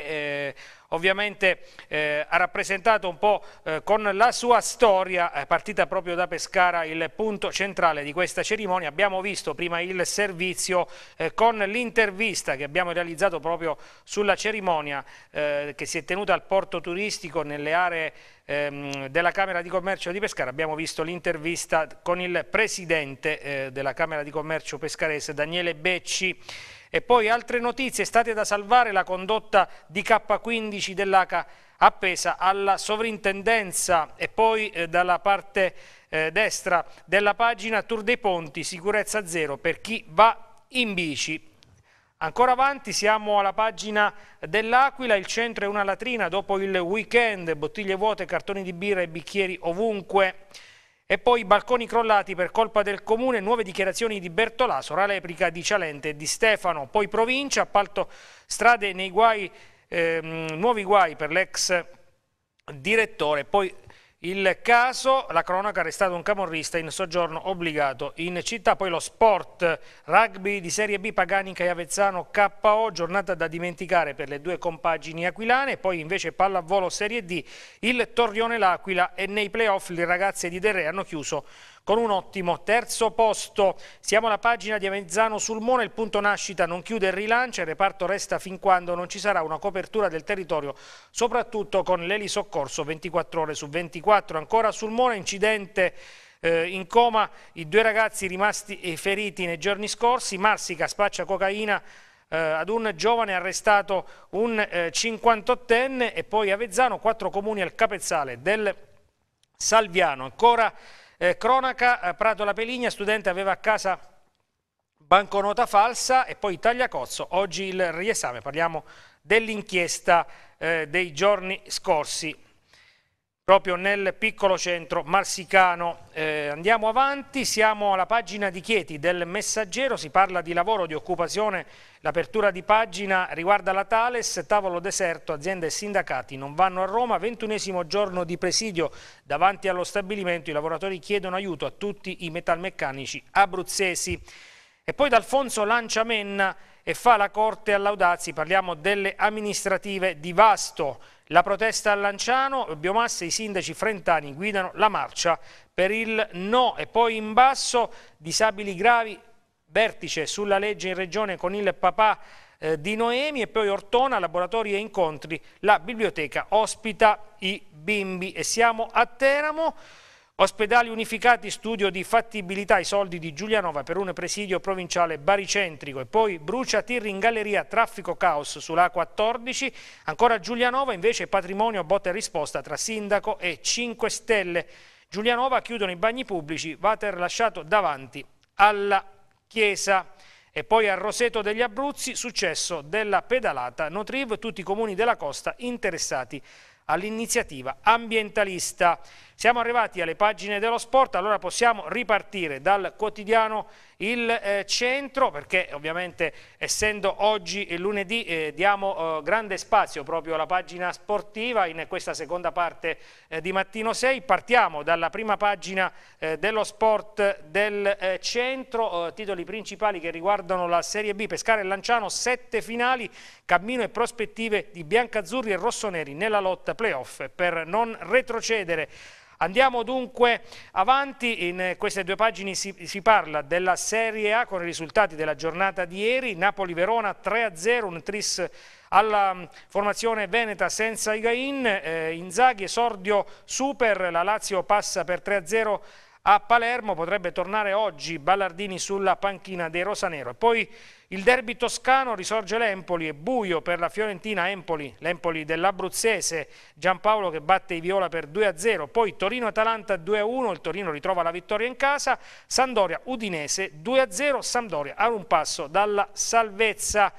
eh, ovviamente eh, ha rappresentato un po' eh, con la sua storia, partita proprio da Pescara, il punto centrale centrale di questa cerimonia abbiamo visto prima il servizio eh, con l'intervista che abbiamo realizzato proprio sulla cerimonia eh, che si è tenuta al porto turistico nelle aree ehm, della Camera di Commercio di Pescara. Abbiamo visto l'intervista con il presidente eh, della Camera di Commercio pescarese Daniele Becci e poi altre notizie, state da salvare la condotta di K15 dell'H appesa alla sovrintendenza e poi eh, dalla parte eh, destra della pagina Tour dei Ponti, sicurezza zero per chi va in bici. Ancora avanti siamo alla pagina dell'Aquila, il centro è una latrina dopo il weekend, bottiglie vuote, cartoni di birra e bicchieri ovunque. E poi balconi crollati per colpa del comune, nuove dichiarazioni di Bertolà, replica di Cialente e di Stefano, poi provincia, appalto strade nei guai, ehm, nuovi guai per l'ex direttore, poi il caso, la cronaca arrestato un camorrista in soggiorno obbligato in città, poi lo sport, rugby di Serie B Paganica e Avezzano, KO, giornata da dimenticare per le due compagini aquilane, poi invece pallavolo Serie D, il Torrione L'Aquila e nei playoff le ragazze di Derre hanno chiuso con un ottimo terzo posto. Siamo alla pagina di Avezzano Sulmone, il punto nascita non chiude il rilancio, il reparto resta fin quando non ci sarà una copertura del territorio, soprattutto con l'elisoccorso 24 ore su 24. Ancora Sulmone, incidente eh, in coma i due ragazzi rimasti feriti nei giorni scorsi, Marsica spaccia cocaina eh, ad un giovane arrestato un 58enne eh, e poi Avezzano, quattro comuni al capezzale del Salviano. Ancora eh, cronaca, eh, Prato La Peligna, studente aveva a casa banconota falsa e poi tagliacozzo. Oggi il riesame, parliamo dell'inchiesta eh, dei giorni scorsi proprio nel piccolo centro marsicano. Eh, andiamo avanti, siamo alla pagina di Chieti del Messaggero, si parla di lavoro, di occupazione, l'apertura di pagina riguarda la Thales, tavolo deserto, aziende e sindacati non vanno a Roma, ventunesimo giorno di presidio davanti allo stabilimento, i lavoratori chiedono aiuto a tutti i metalmeccanici abruzzesi. E poi D'Alfonso Lanciamenna e fa la corte all'Audazzi, parliamo delle amministrative di Vasto. La protesta a Lanciano, Biomasse i sindaci frentani guidano la marcia per il no e poi in basso disabili gravi, vertice sulla legge in regione con il papà eh, di Noemi e poi Ortona, laboratori e incontri, la biblioteca ospita i bimbi e siamo a Teramo. Ospedali unificati, studio di fattibilità, i soldi di Giulianova per un presidio provinciale baricentrico e poi brucia bruciatirri in galleria, traffico caos sulla A14, ancora Giulianova invece patrimonio botta e risposta tra sindaco e 5 Stelle. Giulianova chiudono i bagni pubblici, Vater lasciato davanti alla chiesa. E poi a Roseto degli Abruzzi, successo della pedalata, Notriv, tutti i comuni della costa interessati all'iniziativa ambientalista. Siamo arrivati alle pagine dello sport, allora possiamo ripartire dal quotidiano Il eh, Centro, perché ovviamente essendo oggi e lunedì eh, diamo eh, grande spazio proprio alla pagina sportiva in questa seconda parte eh, di Mattino 6. Partiamo dalla prima pagina eh, dello sport del Centro, titoli principali che riguardano la Serie B, Pescara e Lanciano, sette finali, cammino e prospettive di biancazzurri e rossoneri nella lotta playoff per non retrocedere. Andiamo dunque avanti, in eh, queste due pagine si, si parla della Serie A con i risultati della giornata di ieri, Napoli-Verona 3-0, un tris alla mm, formazione veneta senza Igain, eh, Inzaghi esordio super, la Lazio passa per 3-0 a Palermo, potrebbe tornare oggi Ballardini sulla panchina dei Rosanero. E poi il derby toscano risorge l'Empoli, e buio per la Fiorentina Empoli, l'Empoli dell'Abruzzese, Giampaolo che batte i Viola per 2-0, poi Torino-Atalanta 2-1, il Torino ritrova la vittoria in casa, Sandoria-Udinese 2-0, Sandoria a un passo dalla salvezza.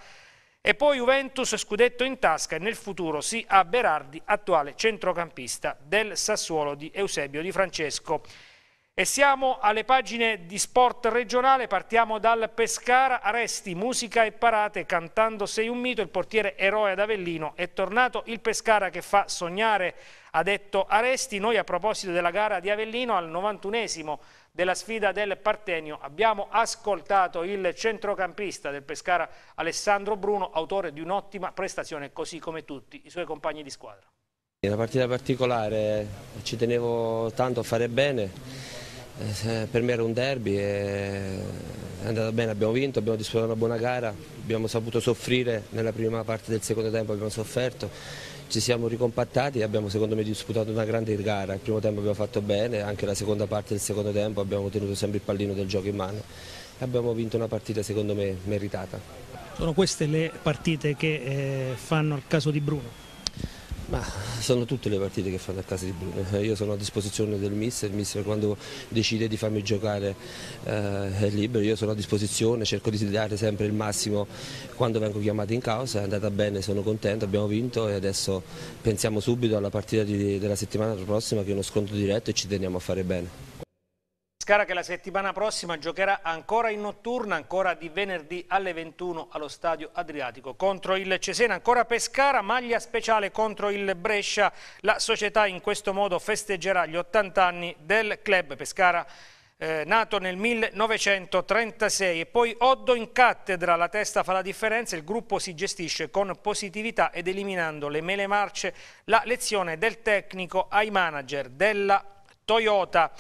E poi Juventus scudetto in tasca e nel futuro sì a Berardi, attuale centrocampista del Sassuolo di Eusebio Di Francesco. E siamo alle pagine di sport regionale, partiamo dal Pescara, Aresti, musica e parate, cantando Sei un mito, il portiere eroe ad Avellino, è tornato il Pescara che fa sognare, ha detto Aresti, noi a proposito della gara di Avellino al 91esimo della sfida del Partenio abbiamo ascoltato il centrocampista del Pescara Alessandro Bruno, autore di un'ottima prestazione così come tutti i suoi compagni di squadra. Una partita particolare, ci tenevo tanto a fare bene eh, per me era un derby, è andata bene, abbiamo vinto, abbiamo disputato una buona gara, abbiamo saputo soffrire nella prima parte del secondo tempo, abbiamo sofferto, ci siamo ricompattati e abbiamo secondo me disputato una grande gara, il primo tempo abbiamo fatto bene, anche la seconda parte del secondo tempo abbiamo tenuto sempre il pallino del gioco in mano e abbiamo vinto una partita secondo me meritata. Sono queste le partite che eh, fanno al caso di Bruno? Ma sono tutte le partite che fanno a casa di Bruno, eh, io sono a disposizione del mister, il mister quando decide di farmi giocare eh, è libero, io sono a disposizione, cerco di dare sempre il massimo quando vengo chiamato in causa, è andata bene, sono contento, abbiamo vinto e adesso pensiamo subito alla partita di, della settimana prossima che è uno scontro diretto e ci teniamo a fare bene. Scara che la settimana prossima giocherà ancora in notturna, ancora di venerdì alle 21 allo stadio Adriatico contro il Cesena, ancora Pescara, maglia speciale contro il Brescia. La società in questo modo festeggerà gli 80 anni del club Pescara. Eh, nato nel 1936 e poi Oddo in cattedra, la testa fa la differenza, il gruppo si gestisce con positività ed eliminando le mele marce, la lezione del tecnico ai manager della Toyota.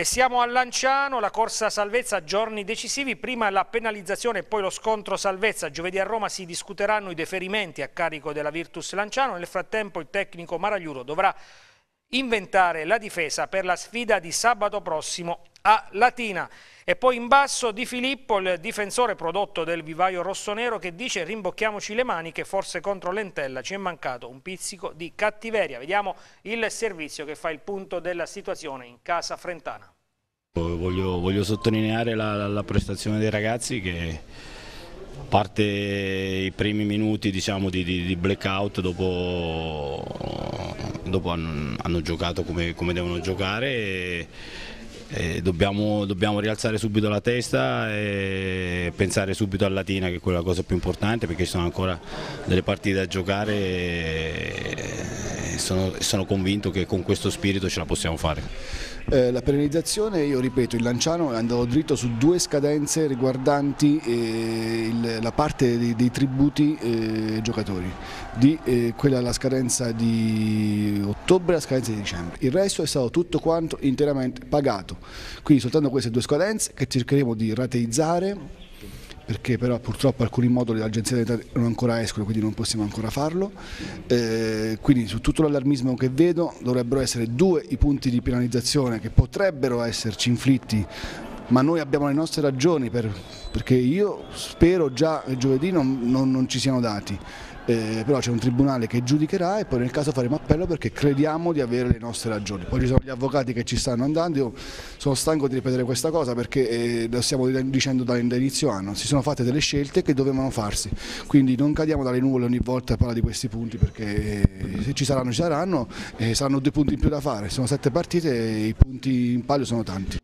E siamo a Lanciano, la corsa salvezza giorni decisivi, prima la penalizzazione e poi lo scontro salvezza. Giovedì a Roma si discuteranno i deferimenti a carico della Virtus Lanciano, nel frattempo il tecnico Maragliuro dovrà inventare la difesa per la sfida di sabato prossimo a Latina. E poi in basso Di Filippo, il difensore prodotto del vivaio rossonero, che dice rimbocchiamoci le maniche, forse contro Lentella ci è mancato un pizzico di cattiveria. Vediamo il servizio che fa il punto della situazione in casa frentana. Voglio, voglio sottolineare la, la prestazione dei ragazzi che a parte i primi minuti diciamo, di, di, di, blackout dopo, dopo hanno, hanno, giocato come, come devono giocare eh, dobbiamo, dobbiamo, rialzare subito la testa e pensare subito alla Latina che è quella cosa più importante perché ci sono ancora delle partite da giocare e sono, sono convinto che con questo spirito ce la possiamo fare. Eh, la perenizzazione, io ripeto, il Lanciano è andato dritto su due scadenze riguardanti eh, il, la parte dei, dei tributi eh, giocatori, di, eh, quella la scadenza di ottobre e la scadenza di dicembre. Il resto è stato tutto quanto interamente pagato, quindi soltanto queste due scadenze che cercheremo di rateizzare perché però purtroppo alcuni moduli dell'Agenzia dell'Età non ancora escono, quindi non possiamo ancora farlo. Eh, quindi su tutto l'allarmismo che vedo dovrebbero essere due i punti di penalizzazione che potrebbero esserci inflitti ma noi abbiamo le nostre ragioni per, perché io spero già giovedì non, non, non ci siano dati eh, però c'è un tribunale che giudicherà e poi nel caso faremo appello perché crediamo di avere le nostre ragioni. Poi ci sono gli avvocati che ci stanno andando, io sono stanco di ripetere questa cosa perché eh, lo stiamo dicendo dall'inizio anno, si sono fatte delle scelte che dovevano farsi, quindi non cadiamo dalle nuvole ogni volta a parlare di questi punti perché eh, se ci saranno ci saranno, eh, saranno due punti in più da fare, sono sette partite e i punti in palio sono tanti.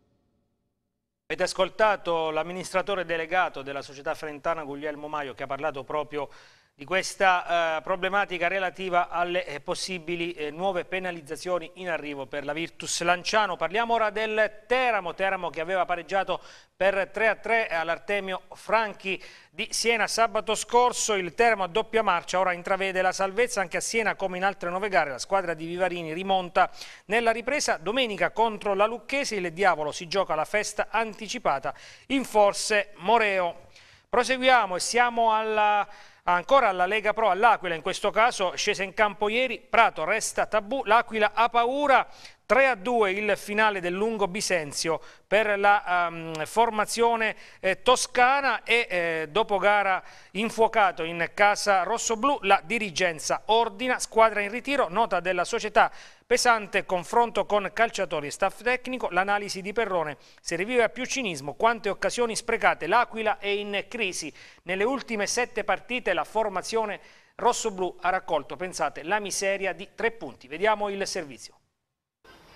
Avete ascoltato l'amministratore delegato della società frentana Guglielmo Maio che ha parlato proprio di questa eh, problematica relativa alle eh, possibili eh, nuove penalizzazioni in arrivo per la Virtus Lanciano. Parliamo ora del Teramo, Teramo che aveva pareggiato per 3-3 all'Artemio Franchi di Siena sabato scorso. Il Teramo a doppia marcia ora intravede la salvezza anche a Siena come in altre nove gare. La squadra di Vivarini rimonta nella ripresa domenica contro la Lucchese. Il Diavolo si gioca la festa anticipata in forse Moreo. Proseguiamo e siamo alla Ancora la Lega Pro all'Aquila, in questo caso scesa in campo ieri, Prato resta tabù, l'Aquila ha paura 3 a 2 il finale del lungo Bisenzio per la um, formazione eh, toscana e eh, dopo gara infuocato in casa rossoblù la dirigenza ordina squadra in ritiro, nota della società pesante confronto con calciatori e staff tecnico, l'analisi di Perrone serviva più cinismo quante occasioni sprecate, l'Aquila è in crisi nelle ultime sette partite la formazione rossoblù ha raccolto, pensate, la miseria di tre punti, vediamo il servizio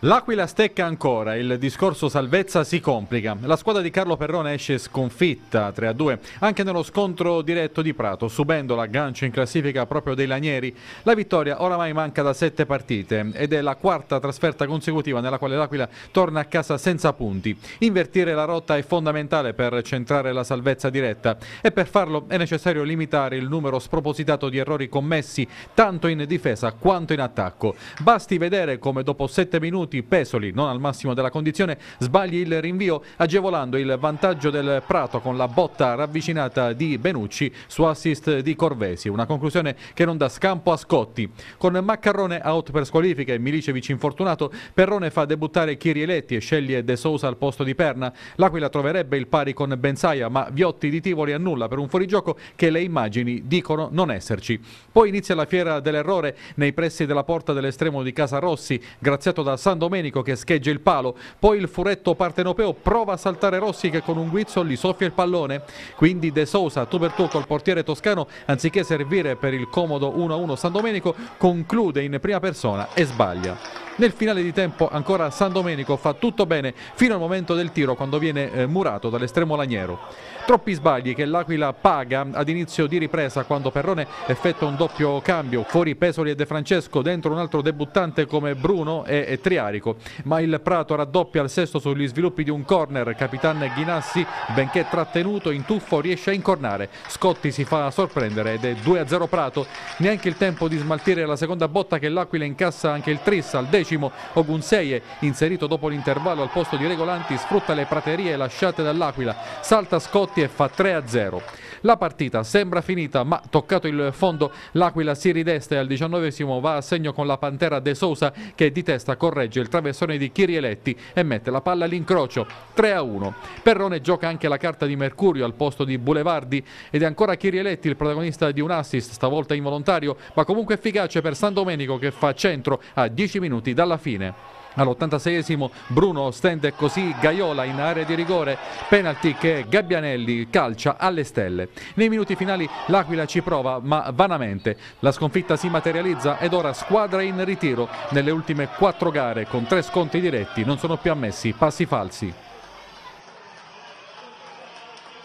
L'Aquila stecca ancora, il discorso salvezza si complica. La squadra di Carlo Perrone esce sconfitta 3-2 anche nello scontro diretto di Prato, subendo l'aggancio in classifica proprio dei Lanieri. La vittoria oramai manca da sette partite ed è la quarta trasferta consecutiva nella quale l'Aquila torna a casa senza punti. Invertire la rotta è fondamentale per centrare la salvezza diretta e per farlo è necessario limitare il numero spropositato di errori commessi tanto in difesa quanto in attacco. Basti vedere come dopo sette minuti minuti Pesoli, non al massimo della condizione, sbagli il rinvio agevolando il vantaggio del Prato con la botta ravvicinata di Benucci su assist di Corvesi, una conclusione che non dà scampo a Scotti. Con Maccarrone out per squalifica e Milicevic infortunato, Perrone fa debuttare Chirieletti e sceglie De Sousa al posto di Perna. L'Aquila troverebbe il pari con Benzaia, ma Viotti di Tivoli annulla per un fuorigioco che le immagini dicono non esserci. Poi inizia la fiera dell'errore nei pressi della porta dell'estremo di Casa Rossi, graziato da San San Domenico che scheggia il palo, poi il furetto partenopeo prova a saltare Rossi che con un guizzo gli soffia il pallone, quindi De Sousa tu per tu col portiere toscano anziché servire per il comodo 1-1 San Domenico conclude in prima persona e sbaglia. Nel finale di tempo ancora San Domenico fa tutto bene fino al momento del tiro quando viene eh, murato dall'estremo Laniero. Troppi sbagli che l'Aquila paga ad inizio di ripresa quando Perrone effettua un doppio cambio, fuori Pesoli e De Francesco, dentro un altro debuttante come Bruno e, e Triarico, ma il Prato raddoppia al sesto sugli sviluppi di un corner, Capitan Ghinassi benché trattenuto in tuffo riesce a incornare, Scotti si fa sorprendere ed è 2-0 Prato, neanche il tempo di smaltire la seconda botta che l'Aquila incassa anche il Trissa al decimo decimo Ogunseye inserito dopo l'intervallo al posto di Regolanti sfrutta le praterie lasciate dall'Aquila salta Scotti e fa 3 a 0 la partita sembra finita ma toccato il fondo l'Aquila si ridesta e al diciannovesimo va a segno con la Pantera De Sousa che di testa corregge il traversone di Chirieletti e mette la palla all'incrocio 3 a 1 Perrone gioca anche la carta di Mercurio al posto di Bulevardi ed è ancora Chirieletti il protagonista di un assist stavolta involontario ma comunque efficace per San Domenico che fa centro a 10 minuti dalla fine. All'86esimo Bruno stende così Gaiola in area di rigore, penalty che Gabbianelli calcia alle stelle. Nei minuti finali l'Aquila ci prova ma vanamente. La sconfitta si materializza ed ora squadra in ritiro. Nelle ultime quattro gare con tre sconti diretti non sono più ammessi passi falsi.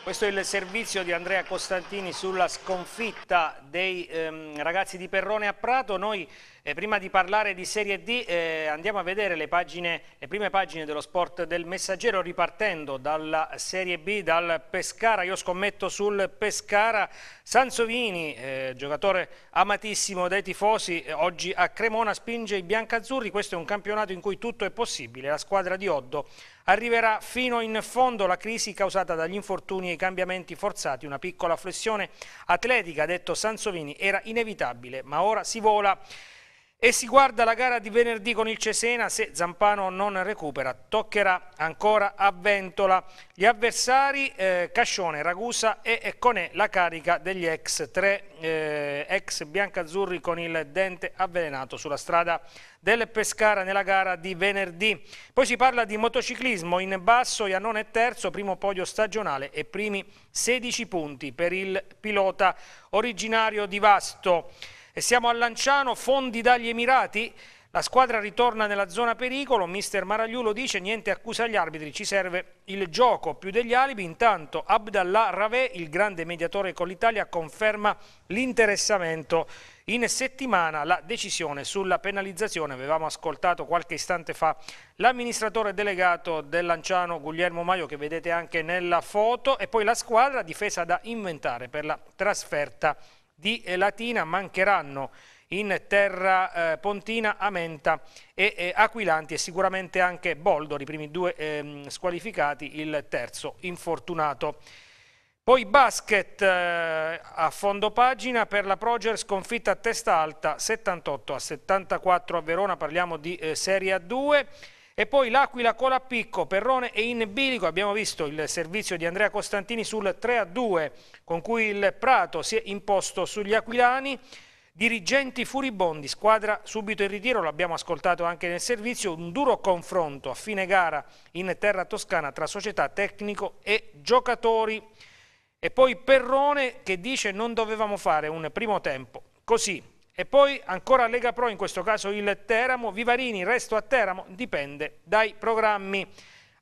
Questo è il servizio di Andrea Costantini sulla sconfitta dei ehm, ragazzi di Perrone a Prato. Noi eh, prima di parlare di Serie D eh, andiamo a vedere le, pagine, le, prime pagine dello sport del messaggero ripartendo dalla Serie B, dal Pescara. Io scommetto sul Pescara. Sansovini, eh, giocatore amatissimo dai tifosi, eh, oggi a Cremona spinge i biancazzurri. Questo è un campionato in cui tutto è possibile. La squadra di Oddo Arriverà fino in fondo la crisi causata dagli infortuni e i cambiamenti forzati, una piccola flessione atletica, ha detto Sansovini, era inevitabile, ma ora si vola. E si guarda la gara di venerdì con il Cesena, se Zampano non recupera, toccherà ancora a Ventola. Gli avversari eh, Cascione, Ragusa e, e Conè, la carica degli ex, tre eh, ex biancazzurri con il dente avvelenato sulla strada del Pescara nella gara di venerdì. Poi si parla di motociclismo in basso, Iannone è terzo, primo podio stagionale e primi 16 punti per il pilota originario di Vasto. E siamo a Lanciano, fondi dagli Emirati. La squadra ritorna nella zona pericolo, mister Maragliulo dice niente accusa agli arbitri, ci serve il gioco più degli alibi, intanto Abdallah Ravè, il grande mediatore con l'Italia, conferma l'interessamento in settimana la decisione sulla penalizzazione. Avevamo ascoltato qualche istante fa l'amministratore delegato del Lanciano Guglielmo Maio che vedete anche nella foto e poi la squadra difesa da inventare per la trasferta di Latina, mancheranno in terra eh, pontina Amenta e, e eh, Aquilanti e sicuramente anche Boldori, i primi due eh, squalificati, il terzo infortunato. Poi basket eh, a fondo pagina per la Proger sconfitta a testa alta 78 a 74 a Verona, parliamo di eh, Serie A2. E poi l'Aquila a picco, Perrone e in bilico abbiamo visto il servizio di Andrea Costantini sul 3-2 con cui il Prato si è imposto sugli aquilani. Dirigenti furibondi, squadra subito in ritiro, l'abbiamo ascoltato anche nel servizio, un duro confronto a fine gara in terra toscana tra società, tecnico e giocatori. E poi Perrone che dice non dovevamo fare un primo tempo così e poi ancora Lega Pro, in questo caso il Teramo, Vivarini, resto a Teramo, dipende dai programmi,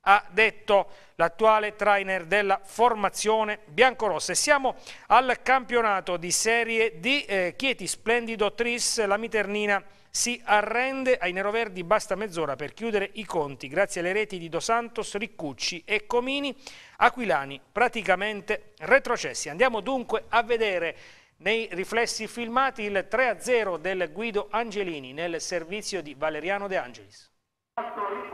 ha detto l'attuale trainer della formazione biancorossa. E siamo al campionato di Serie D, eh, Chieti, splendido Tris, la Miternina si arrende, ai neroverdi basta mezz'ora per chiudere i conti, grazie alle reti di Dos Santos, Riccucci e Comini, Aquilani praticamente retrocessi. Andiamo dunque a vedere nei riflessi filmati il 3-0 del Guido Angelini nel servizio di Valeriano De Angelis.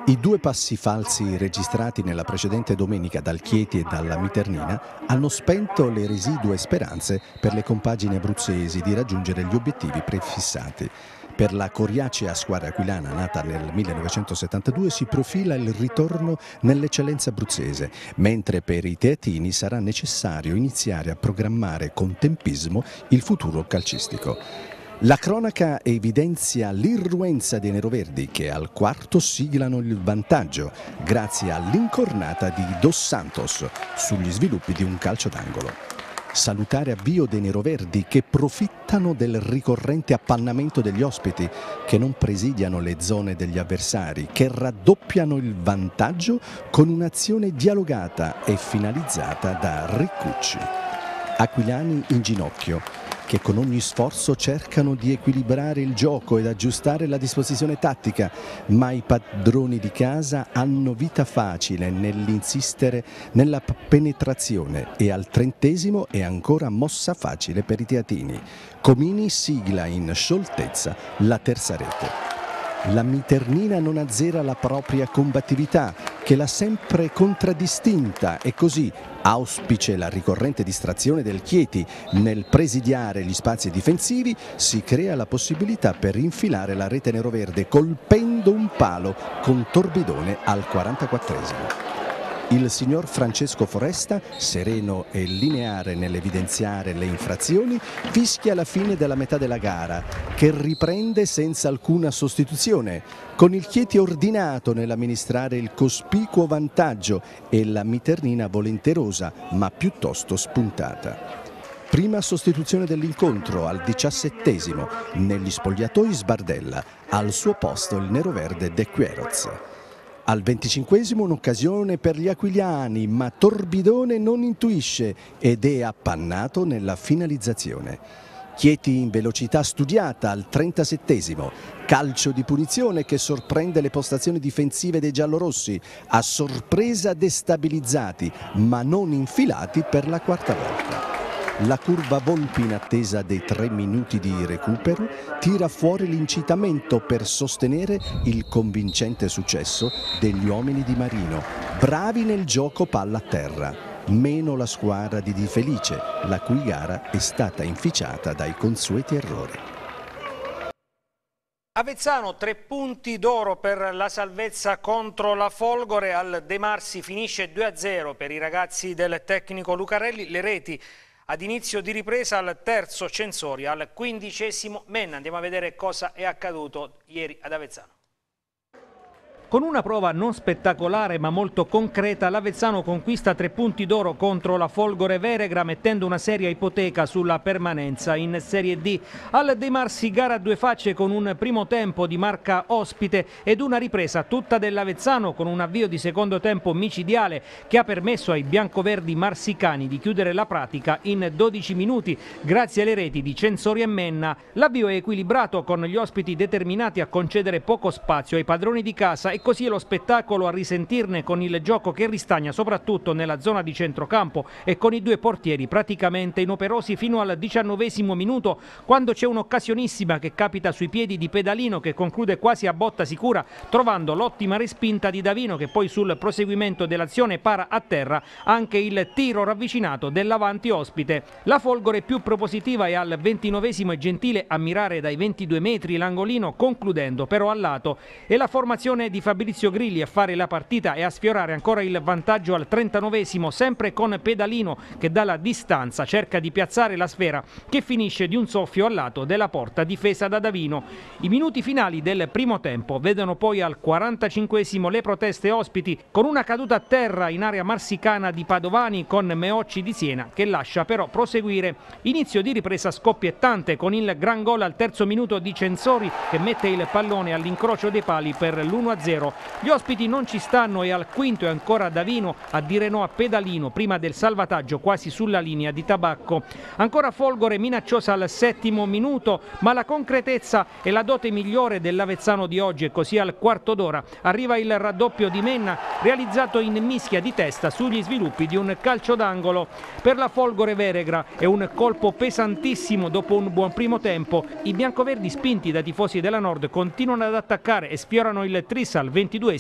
I due passi falsi registrati nella precedente domenica dal Chieti e dalla Miternina hanno spento le residue speranze per le compagini abruzzesi di raggiungere gli obiettivi prefissati. Per la coriacea squadra aquilana nata nel 1972 si profila il ritorno nell'eccellenza abruzzese, mentre per i teatini sarà necessario iniziare a programmare con tempismo il futuro calcistico. La cronaca evidenzia l'irruenza dei neroverdi che al quarto siglano il vantaggio grazie all'incornata di Dos Santos sugli sviluppi di un calcio d'angolo salutare avvio dei neroverdi che profittano del ricorrente appannamento degli ospiti, che non presidiano le zone degli avversari, che raddoppiano il vantaggio con un'azione dialogata e finalizzata da Riccucci. Aquilani in ginocchio, che con ogni sforzo cercano di equilibrare il gioco ed aggiustare la disposizione tattica, ma i padroni di casa hanno vita facile nell'insistere nella penetrazione e al trentesimo è ancora mossa facile per i teatini. Comini sigla in scioltezza la terza rete. La Miternina non azzera la propria combattività, che l'ha sempre contraddistinta e così, auspice la ricorrente distrazione del Chieti nel presidiare gli spazi difensivi, si crea la possibilità per infilare la rete neroverde colpendo un palo con Torbidone al 44esimo. Il signor Francesco Foresta, sereno e lineare nell'evidenziare le infrazioni, fischia la fine della metà della gara, che riprende senza alcuna sostituzione, con il Chieti ordinato nell'amministrare il cospicuo vantaggio e la Miternina volenterosa, ma piuttosto spuntata. Prima sostituzione dell'incontro al diciassettesimo, negli spogliatoi Sbardella, al suo posto il neroverde De Queroz. Al venticinquesimo un'occasione per gli aquiliani, ma Torbidone non intuisce ed è appannato nella finalizzazione. Chieti in velocità studiata al 37 calcio di punizione che sorprende le postazioni difensive dei giallorossi, a sorpresa destabilizzati ma non infilati per la quarta volta. La curva Volpi in attesa dei tre minuti di recupero tira fuori l'incitamento per sostenere il convincente successo degli uomini di Marino, bravi nel gioco palla a terra, meno la squadra di Di Felice, la cui gara è stata inficiata dai consueti errori. Avezzano tre punti d'oro per la salvezza contro la Folgore, al De Marsi finisce 2-0 per i ragazzi del tecnico Lucarelli, le reti ad inizio di ripresa al terzo censori al quindicesimo men. Andiamo a vedere cosa è accaduto ieri ad Avezzano. Con una prova non spettacolare ma molto concreta, l'Avezzano conquista tre punti d'oro contro la Folgore Veregra mettendo una seria ipoteca sulla permanenza in Serie D. Al De Marsi gara a due facce con un primo tempo di marca ospite ed una ripresa tutta dell'Avezzano con un avvio di secondo tempo micidiale che ha permesso ai biancoverdi marsicani di chiudere la pratica in 12 minuti grazie alle reti di Censori e Menna. L'avvio è equilibrato con gli ospiti determinati a concedere poco spazio ai padroni di casa e così è lo spettacolo a risentirne con il gioco che ristagna soprattutto nella zona di centrocampo e con i due portieri praticamente inoperosi fino al diciannovesimo minuto quando c'è un'occasionissima che capita sui piedi di Pedalino che conclude quasi a botta sicura trovando l'ottima respinta di Davino che poi sul proseguimento dell'azione para a terra anche il tiro ravvicinato dell'avanti ospite. La folgore più propositiva è al ventinovesimo e Gentile a mirare dai 22 metri l'angolino concludendo però al lato e la formazione di Fabrizio Grilli a fare la partita e a sfiorare ancora il vantaggio al 39esimo, sempre con Pedalino che dalla distanza cerca di piazzare la sfera che finisce di un soffio al lato della porta difesa da Davino. I minuti finali del primo tempo vedono poi al 45esimo le proteste ospiti con una caduta a terra in area marsicana di Padovani con Meocci di Siena che lascia però proseguire. Inizio di ripresa scoppiettante con il gran gol al terzo minuto di Censori che mette il pallone all'incrocio dei pali per l'1-0 0. Gli ospiti non ci stanno e al quinto è ancora Davino a dire no a Pedalino prima del salvataggio quasi sulla linea di Tabacco. Ancora Folgore minacciosa al settimo minuto, ma la concretezza è la dote migliore dell'Avezzano di oggi e così al quarto d'ora arriva il raddoppio di Menna realizzato in mischia di testa sugli sviluppi di un calcio d'angolo. Per la Folgore Veregra è un colpo pesantissimo dopo un buon primo tempo. I biancoverdi spinti da tifosi della Nord continuano ad attaccare e sfiorano il Trisal al 22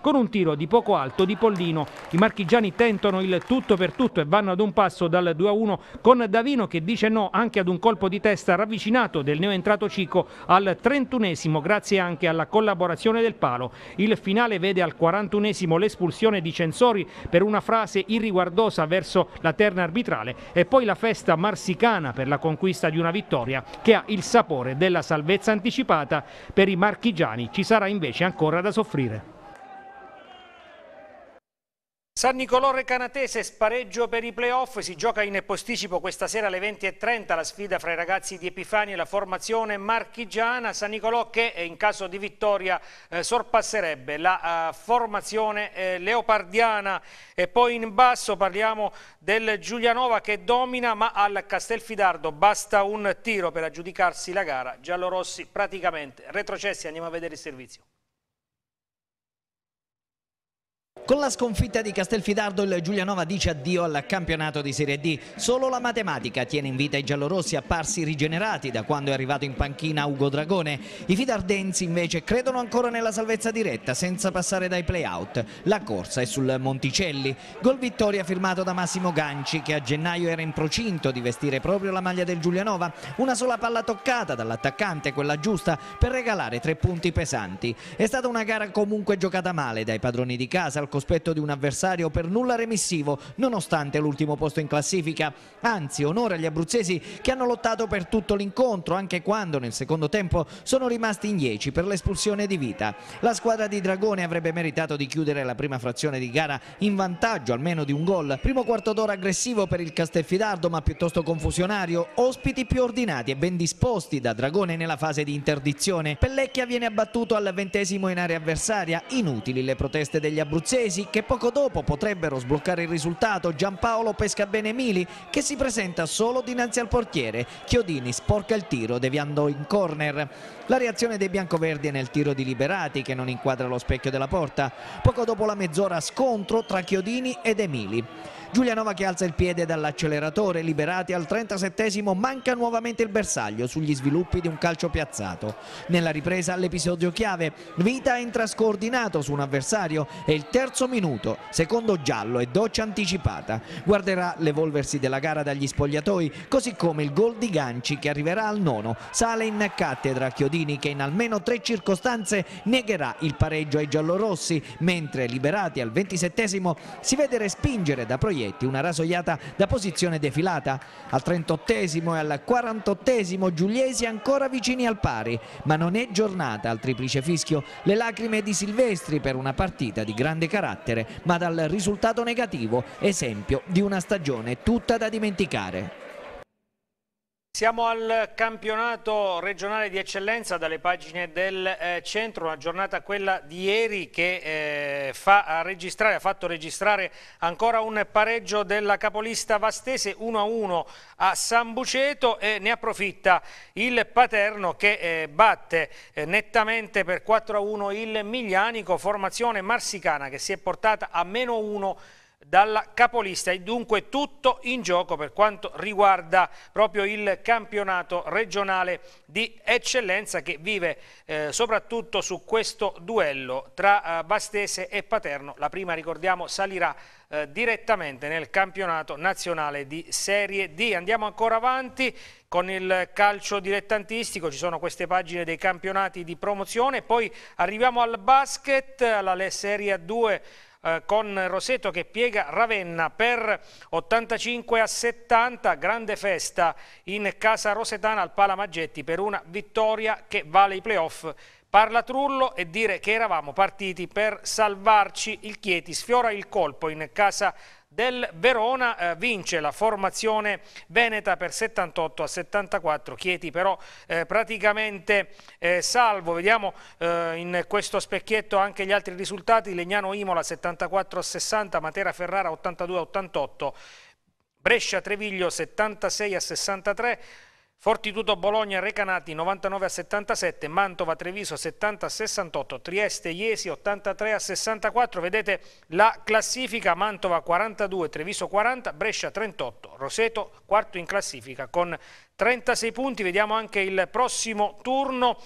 con un tiro di poco alto di Pollino. I marchigiani tentano il tutto per tutto e vanno ad un passo dal 2-1 con Davino che dice no anche ad un colpo di testa ravvicinato del neoentrato Cico al 31esimo grazie anche alla collaborazione del palo. Il finale vede al 41esimo l'espulsione di Censori per una frase irriguardosa verso la terna arbitrale e poi la festa marsicana per la conquista di una vittoria che ha il sapore della salvezza anticipata per i marchigiani. Ci sarà invece ancora da soffrire offrire. San Nicolò Recanatese, spareggio per i playoff, si gioca in posticipo questa sera alle 20.30 la sfida fra i ragazzi di Epifani e la formazione marchigiana. San Nicolò che eh, in caso di vittoria eh, sorpasserebbe la uh, formazione eh, leopardiana e poi in basso parliamo del Giulianova che domina ma al Castelfidardo basta un tiro per aggiudicarsi la gara. Giallorossi praticamente retrocessi, andiamo a vedere il servizio. Con la sconfitta di Castelfidardo il Giulianova dice addio al campionato di Serie D. Solo la matematica tiene in vita i giallorossi apparsi rigenerati da quando è arrivato in panchina Ugo Dragone. I fidardensi invece credono ancora nella salvezza diretta senza passare dai playout. La corsa è sul Monticelli. Gol vittoria firmato da Massimo Ganci che a gennaio era in procinto di vestire proprio la maglia del Giulianova. Una sola palla toccata dall'attaccante, quella giusta, per regalare tre punti pesanti. È stata una gara comunque giocata male dai padroni di casa cospetto di un avversario per nulla remissivo, nonostante l'ultimo posto in classifica. Anzi, onore agli abruzzesi che hanno lottato per tutto l'incontro, anche quando nel secondo tempo sono rimasti in 10 per l'espulsione di vita. La squadra di Dragone avrebbe meritato di chiudere la prima frazione di gara in vantaggio almeno di un gol. Primo quarto d'ora aggressivo per il Castelfidardo, ma piuttosto confusionario. Ospiti più ordinati e ben disposti da Dragone nella fase di interdizione. Pellecchia viene abbattuto al ventesimo in area avversaria. Inutili le proteste degli abruzzesi abruzzesi che poco dopo potrebbero sbloccare il risultato. Giampaolo pesca bene Mili che si presenta solo dinanzi al portiere. Chiodini sporca il tiro deviando in corner. La reazione dei biancoverdi è nel tiro di Liberati che non inquadra lo specchio della porta. Poco dopo la mezz'ora scontro tra Chiodini ed Emili. Giulianova che alza il piede dall'acceleratore, liberati al 37esimo manca nuovamente il bersaglio sugli sviluppi di un calcio piazzato. Nella ripresa l'episodio chiave, Vita entra scordinato su un avversario e il terzo minuto, secondo giallo e doccia anticipata, guarderà l'evolversi della gara dagli spogliatoi, così come il gol di Ganci che arriverà al nono, sale in cattedra Chiodini che in almeno tre circostanze negherà il pareggio ai giallorossi, mentre liberati al 27esimo si vede respingere da proiettili Proietti, una rasoiata da posizione defilata. Al 38 e al 48 Giuliesi ancora vicini al pari, ma non è giornata al triplice fischio. Le lacrime di Silvestri per una partita di grande carattere, ma dal risultato negativo, esempio di una stagione tutta da dimenticare. Siamo al campionato regionale di eccellenza dalle pagine del eh, centro, una giornata quella di ieri che eh, fa ha fatto registrare ancora un pareggio della capolista Vastese 1-1 a San Buceto e ne approfitta il Paterno che eh, batte eh, nettamente per 4-1 il Miglianico, formazione marsicana che si è portata a meno 1 dalla capolista e dunque tutto in gioco per quanto riguarda proprio il campionato regionale di eccellenza che vive eh, soprattutto su questo duello tra eh, Bastese e Paterno. La prima, ricordiamo, salirà eh, direttamente nel campionato nazionale di Serie D. Andiamo ancora avanti con il calcio dilettantistico, ci sono queste pagine dei campionati di promozione, poi arriviamo al basket, alla Serie 2 eh, con Roseto che piega Ravenna per 85 a 70, grande festa in casa rosetana al Palamaggetti per una vittoria che vale i playoff. Parla Trullo e dire che eravamo partiti per salvarci il Chieti, sfiora il colpo in casa rosetana del Verona eh, vince la formazione Veneta per 78 a 74, Chieti però eh, praticamente eh, salvo, vediamo eh, in questo specchietto anche gli altri risultati, Legnano Imola 74 a 60, Matera Ferrara 82 a 88, Brescia Treviglio 76 a 63, Fortitudo Bologna Recanati 99 a 77, Mantova Treviso 70 a 68, Trieste Iesi 83 a 64, vedete la classifica Mantova 42, Treviso 40, Brescia 38, Roseto quarto in classifica con 36 punti, vediamo anche il prossimo turno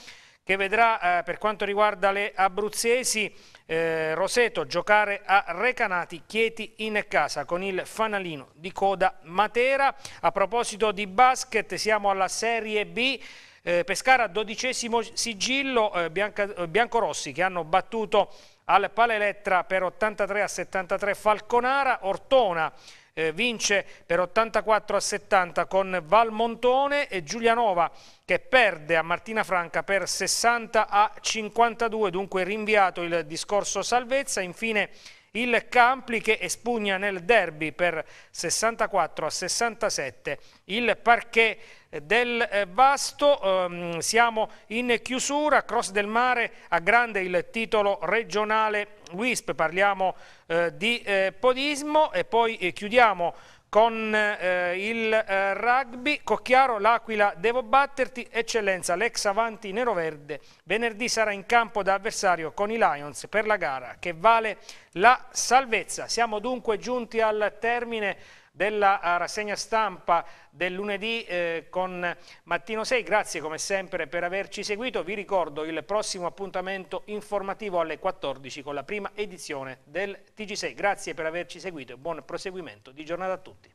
che vedrà eh, per quanto riguarda le abruzzesi eh, Roseto giocare a Recanati, Chieti in casa con il fanalino di coda Matera. A proposito di basket siamo alla Serie B. Eh, Pescara dodicesimo sigillo, eh, Bianca, eh, Biancorossi che hanno battuto al Palelettra per 83 a 73 Falconara, Ortona eh, vince per 84 a 70 con Valmontone e Giulianova che perde a Martina Franca per 60 a 52, dunque rinviato il discorso salvezza. Infine il Campli che espugna nel derby per 64 a 67 il parquet eh, del eh, Vasto. Ehm, siamo in chiusura, Cross del Mare a grande il titolo regionale WISP, parliamo eh, di eh, podismo e poi eh, chiudiamo con eh, il eh, rugby, Cocchiaro, L'Aquila, Devo batterti, eccellenza, l'ex avanti nero-verde, venerdì sarà in campo da avversario con i Lions per la gara che vale la salvezza. Siamo dunque giunti al termine della eh, rassegna stampa del lunedì eh, con Mattino 6. Grazie come sempre per averci seguito. Vi ricordo il prossimo appuntamento informativo alle 14 con la prima edizione del TG6. Grazie per averci seguito e buon proseguimento di giornata a tutti.